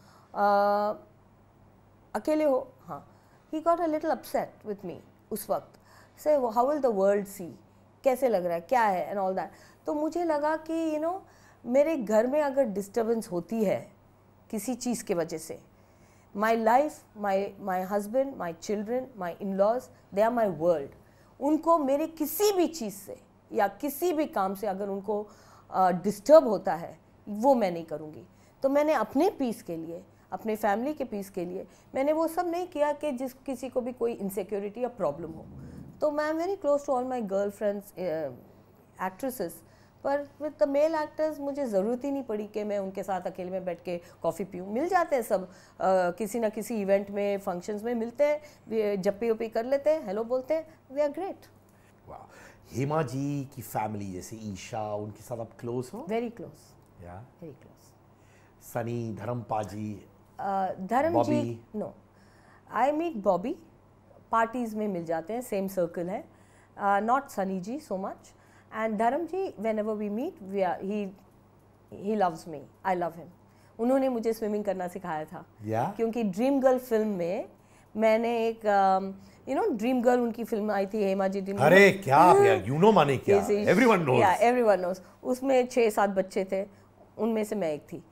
अकेले हो हाँ he got a little upset with me उस वक्त से how will the world see कैसे लग रहा है क्या है एंड ऑल दैट तो मुझे लगा कि यू you नो know, मेरे घर में अगर डिस्टर्बेंस होती है किसी चीज़ के वजह से my life my my husband my children my in laws they are my world उनको मेरे किसी भी चीज़ से या किसी भी काम से अगर उनको डिस्टर्ब uh, होता है वो मैं नहीं करूँगी तो मैंने अपने पीस के लिए अपने फैमिली के पीस के लिए मैंने वो सब नहीं किया कि जिस किसी को भी कोई इनसिक्योरिटी या प्रॉब्लम हो तो मैं very close to all my girl friends actresses पर विद द मेल एक्टर्स मुझे ज़रूरत ही नहीं पड़ी कि मैं उनके साथ अकेले में बैठ के कॉफ़ी पीऊँ मिल जाते हैं सब आ, किसी ना किसी इवेंट में फंक्शंस में मिलते हैं जप्पी वप्पी कर लेते हैं हेलो बोलते हैं वे आर ग्रेट वाह हेमा जी की फैमिली जैसे ईशा उनके साथ आप क्लोज हो वेरी क्लोज या very close Sunny Dharampa ji Dharam ji no I meet Bobby parties में मिल जाते हैं सेम सर्कल है not Sunny ji so much ji whenever we meet we are he he loves me I love him उन्होंने मुझे स्विमिंग करना सिखाया था yeah? क्योंकि ड्रीम गर्ल फिल्म में मैंने एक यू नो ड्रीम गर्ल उनकी फिल्म आई थी हेमा जी दिन अरे क्या यू नो माने क्या एवरीवन नोस या एवरीवन नोस उसमें छः सात बच्चे थे उनमें से मैं एक थी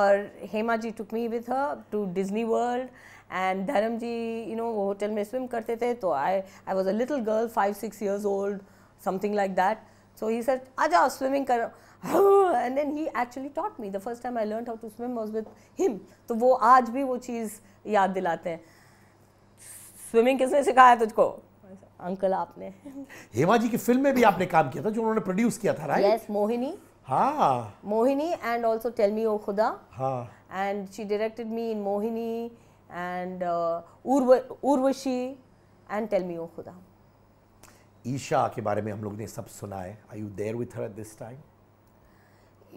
और Hema ji took me with her to Disney World and Dharam ji you know वो होटल में स्विम करते थे तो I I was a little girl five six years old something like that so he sir आ जाओ स्विमिंग करो and then he actually taught me the first time I learn how to swim was with him तो वो आज भी वो चीज़ याद दिलाते हैं स्विमिंग किसने सिखाया तुझको अंकल आपने हेमा जी की फिल्म में भी आपने काम किया था जो उन्होंने प्रोड्यूस किया था राइट यस मोहिनी हाँ Mohini and also tell me O Khuda हाँ and she directed me in Mohini and Urvashi and tell me O Khuda Esha के बारे में हम लोग ने सब सुना है I you there with her at this time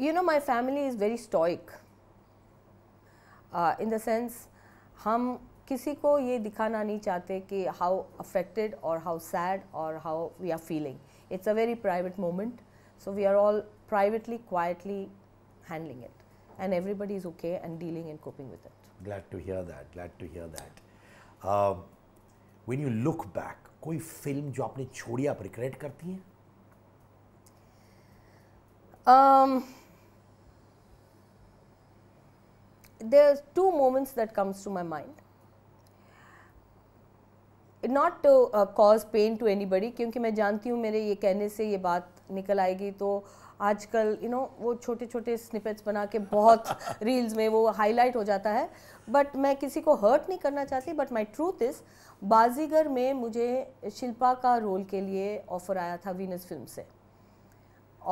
you know my family is very stoic in the sense हम किसी को ये दिखाना नहीं चाहते कि हाउ अफेक्टेड और हाउ सैड और how we are feeling it's a very private moment so we are all privately quietly handling it and everybody is okay and dealing and coping with it glad to hear that glad to hear that when you look back कोई film जो आपने छोड़ी आप regret करती हैं um, there are two moments that comes to my mind not to uh, cause pain to anybody क्योंकि मैं जानती हूँ मेरे ये कहने से ये बात निकल आएगी तो uh, आजकल यू नो वो छोटे छोटे स्निपेट्स बना के बहुत रील्स में वो हाईलाइट हो जाता है बट मैं किसी को हर्ट नहीं करना चाहती but my truth is Baazigar में मुझे शिल्पा का रोल के लिए ऑफ़र आया था वीनस फिल्म से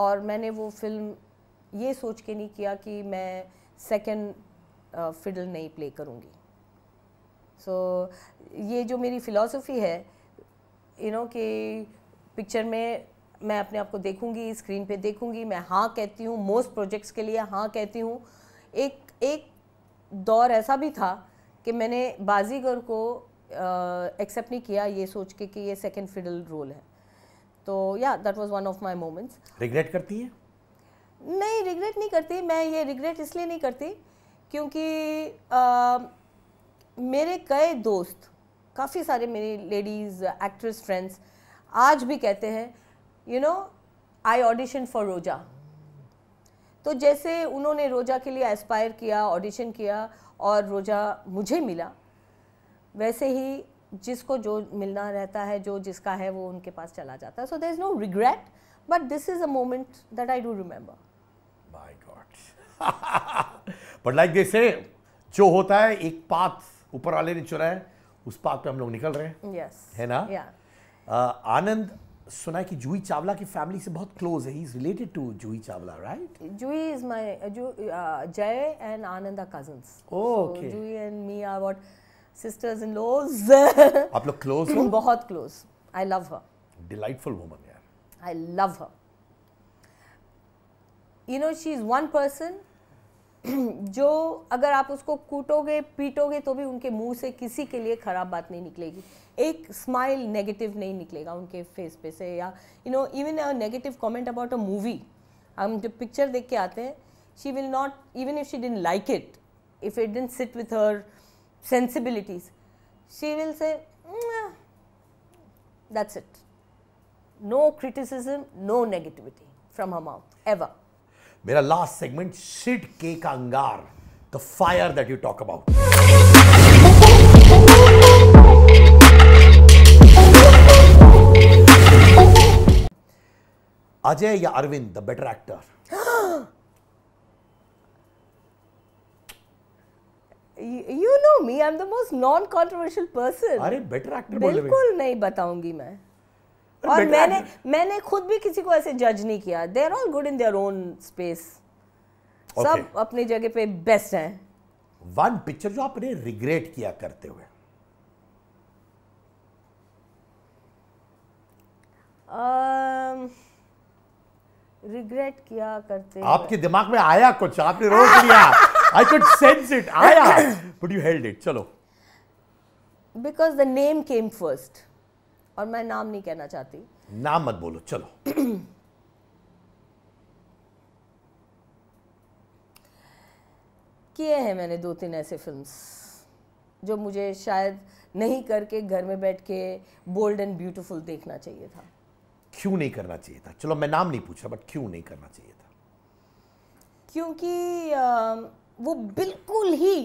और मैंने वो फिल्म ये सोच के नहीं किया कि मैं सेकेंड फिडल नहीं प्ले करूँगी सो so, ये जो मेरी फिलोसफी है यू you नो know, कि पिक्चर में मैं अपने आप को देखूंगी स्क्रीन पे देखूंगी मैं हाँ कहती हूँ मोस्ट प्रोजेक्ट्स के लिए हाँ कहती हूँ एक एक दौर ऐसा भी था कि मैंने बाजीगर को एक्सेप्ट नहीं किया ये सोच के कि ये सेकेंड फिडल रोल है तो या that was one of my moments regret करती है नहीं रिग्रेट नहीं करती मैं ये रिग्रेट इसलिए नहीं करती क्योंकि आ, मेरे कई दोस्त काफ़ी सारे मेरी लेडीज़ एक्ट्रेस फ्रेंड्स आज भी कहते हैं you know I audition for Roja तो जैसे उन्होंने रोजा के लिए एस्पायर किया ऑडिशन किया और रोजा मुझे मिला वैसे ही जिसको जो मिलना रहता है जो जिसका है वो उनके पास चला जाता है so there is no regret but this is a moment that I do remember my god but like this जो होता है एक पाथ ऊपर वाले ने चुना है उस पाथ पे हम लोग निकल रहे हैं yes. है ना yeah. uh, आनंद सुना है कि जूही चावला की फैमिली से बहुत क्लोज है he is related to Juhi Chawla right Juhi is my जो Jay and Ananda cousins okay Juhi and me are what sisters in laws आप लोग क्लोज हो बहुत close I love her delightful woman यार I love her you know she is one person जो अगर आप उसको कूटोगे पीटोगे तो भी उनके मुंह से किसी के लिए ख़राब बात नहीं निकलेगी एक स्माइल नेगेटिव नहीं निकलेगा उनके फेस पे से या you know even a negative comment about a movie हम जब पिक्चर देख के आते हैं she will not even if she didn't like it if it didn't sit with her sensibilities she will say that's it no criticism no negativity from her mouth ever मेरा last segment शिट के का अंगार the fire that you talk about Ajay या Arvind the better actor you no me I am the most non controversial person अरे better actor बिल्कुल नहीं बताऊंगी मैं और मैंने मैंने खुद भी किसी को ऐसे जज नहीं किया they're all good in their own space सब अपनी जगह पे बेस्ट हैं वन पिक्चर जो आपने रिग्रेट किया करते हुए रिग्रेट um, uh, किया करते आपके दिमाग में आया कुछ आपने रोक लिया आई कुड सेंस इट आया बट यू हेल्ड इट चलो because the name came first और मैं नाम नहीं कहना चाहती नाम मत बोलो चलो किए हैं मैंने दो तीन ऐसे फिल्म्स जो मुझे शायद नहीं करके घर में बैठ के बोल्ड एंड ब्यूटीफुल देखना चाहिए था क्यों नहीं करना चाहिए था चलो मैं नाम नहीं पूछ रहा बट क्यों नहीं करना चाहिए था क्योंकि वो बिल्कुल ही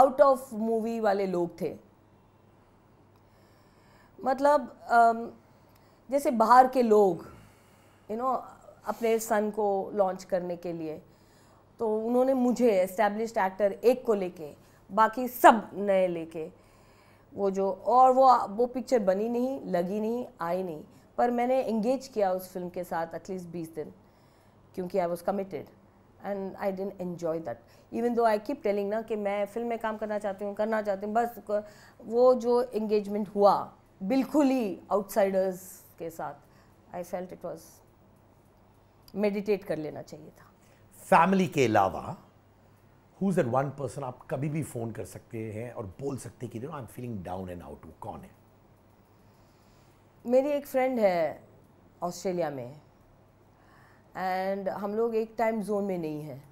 आउट ऑफ मूवी वाले लोग थे मतलब जैसे बाहर के लोग यू नो अपने सन को लॉन्च करने के लिए तो उन्होंने मुझे एस्टेब्लिश एक्टर एक को लेके बाकी सब नए लेके वो जो और वो वो पिक्चर बनी नहीं लगी नहीं आई नहीं पर मैंने इंगेज किया उस फिल्म के साथ एटलीस्ट बीस दिन क्योंकि I was committed and I didn't enjoy that even though I keep telling ना कि मैं फिल्म में काम करना चाहती हूँ करना चाहती हूँ बस वो जो इंगेजमेंट हुआ बिल्कुल ही आउटसाइडर्स के साथ I felt it was meditate कर लेना चाहिए था फैमिली के अलावा हु इज़ वन पर्सन आप कभी भी फ़ोन कर सकते हैं और बोल सकते कि I am feeling down and out कौन है मेरी एक फ्रेंड है ऑस्ट्रेलिया में एंड हम लोग एक टाइम जोन में नहीं हैं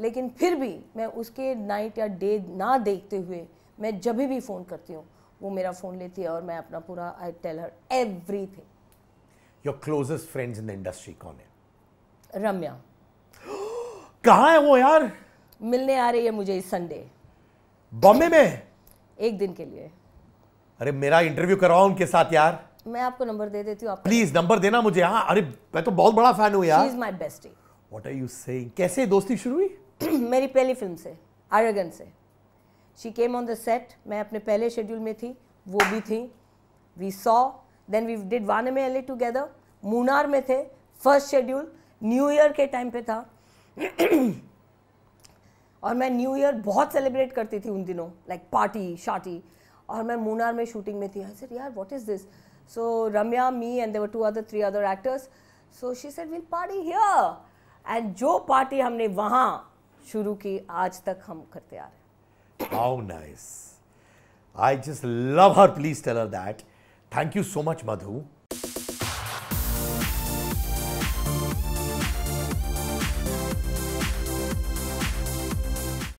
लेकिन फिर भी मैं उसके नाइट या डे ना देखते हुए मैं जब भी फ़ोन करती हूँ वो मेरा फ़ोन लेती है और मैं अपना पूरा I tell her everything your closest friends in the industry कौन है रम्या कहा है वो यार मिलने आ रही है मुझे इस संडे बॉम्बे में एक दिन के लिए अरे मेरा इंटरव्यू करवाओ उनके साथ यार मैं आपको नंबर दे देती हूँ प्लीज नंबर देना मुझे हाँ अरे मैं तो बहुत बड़ा फैन हूँ यार is my best what are you से कैसे दोस्ती शुरू हुई मेरी पहली फिल्म से आर्यगन से she came on the set मैं अपने पहले शेड्यूल में थी वो भी थी we saw then we did one में एल टूगेदर मूनार में थे फर्स्ट शेड्यूल न्यू ईयर के टाइम पे था और मैं न्यू ईयर बहुत सेलिब्रेट करती थी उन दिनों लाइक पार्टी शार्टी और मैं मूनार में शूटिंग में थी आई सर यार what is this so Ramya me and there two other three other actors so she said will party here and जो पार्टी हमने वहाँ शुरू की आज तक हम करते आ रहे How nice. I just love her. Please tell her that. Thank you so much, Madhu.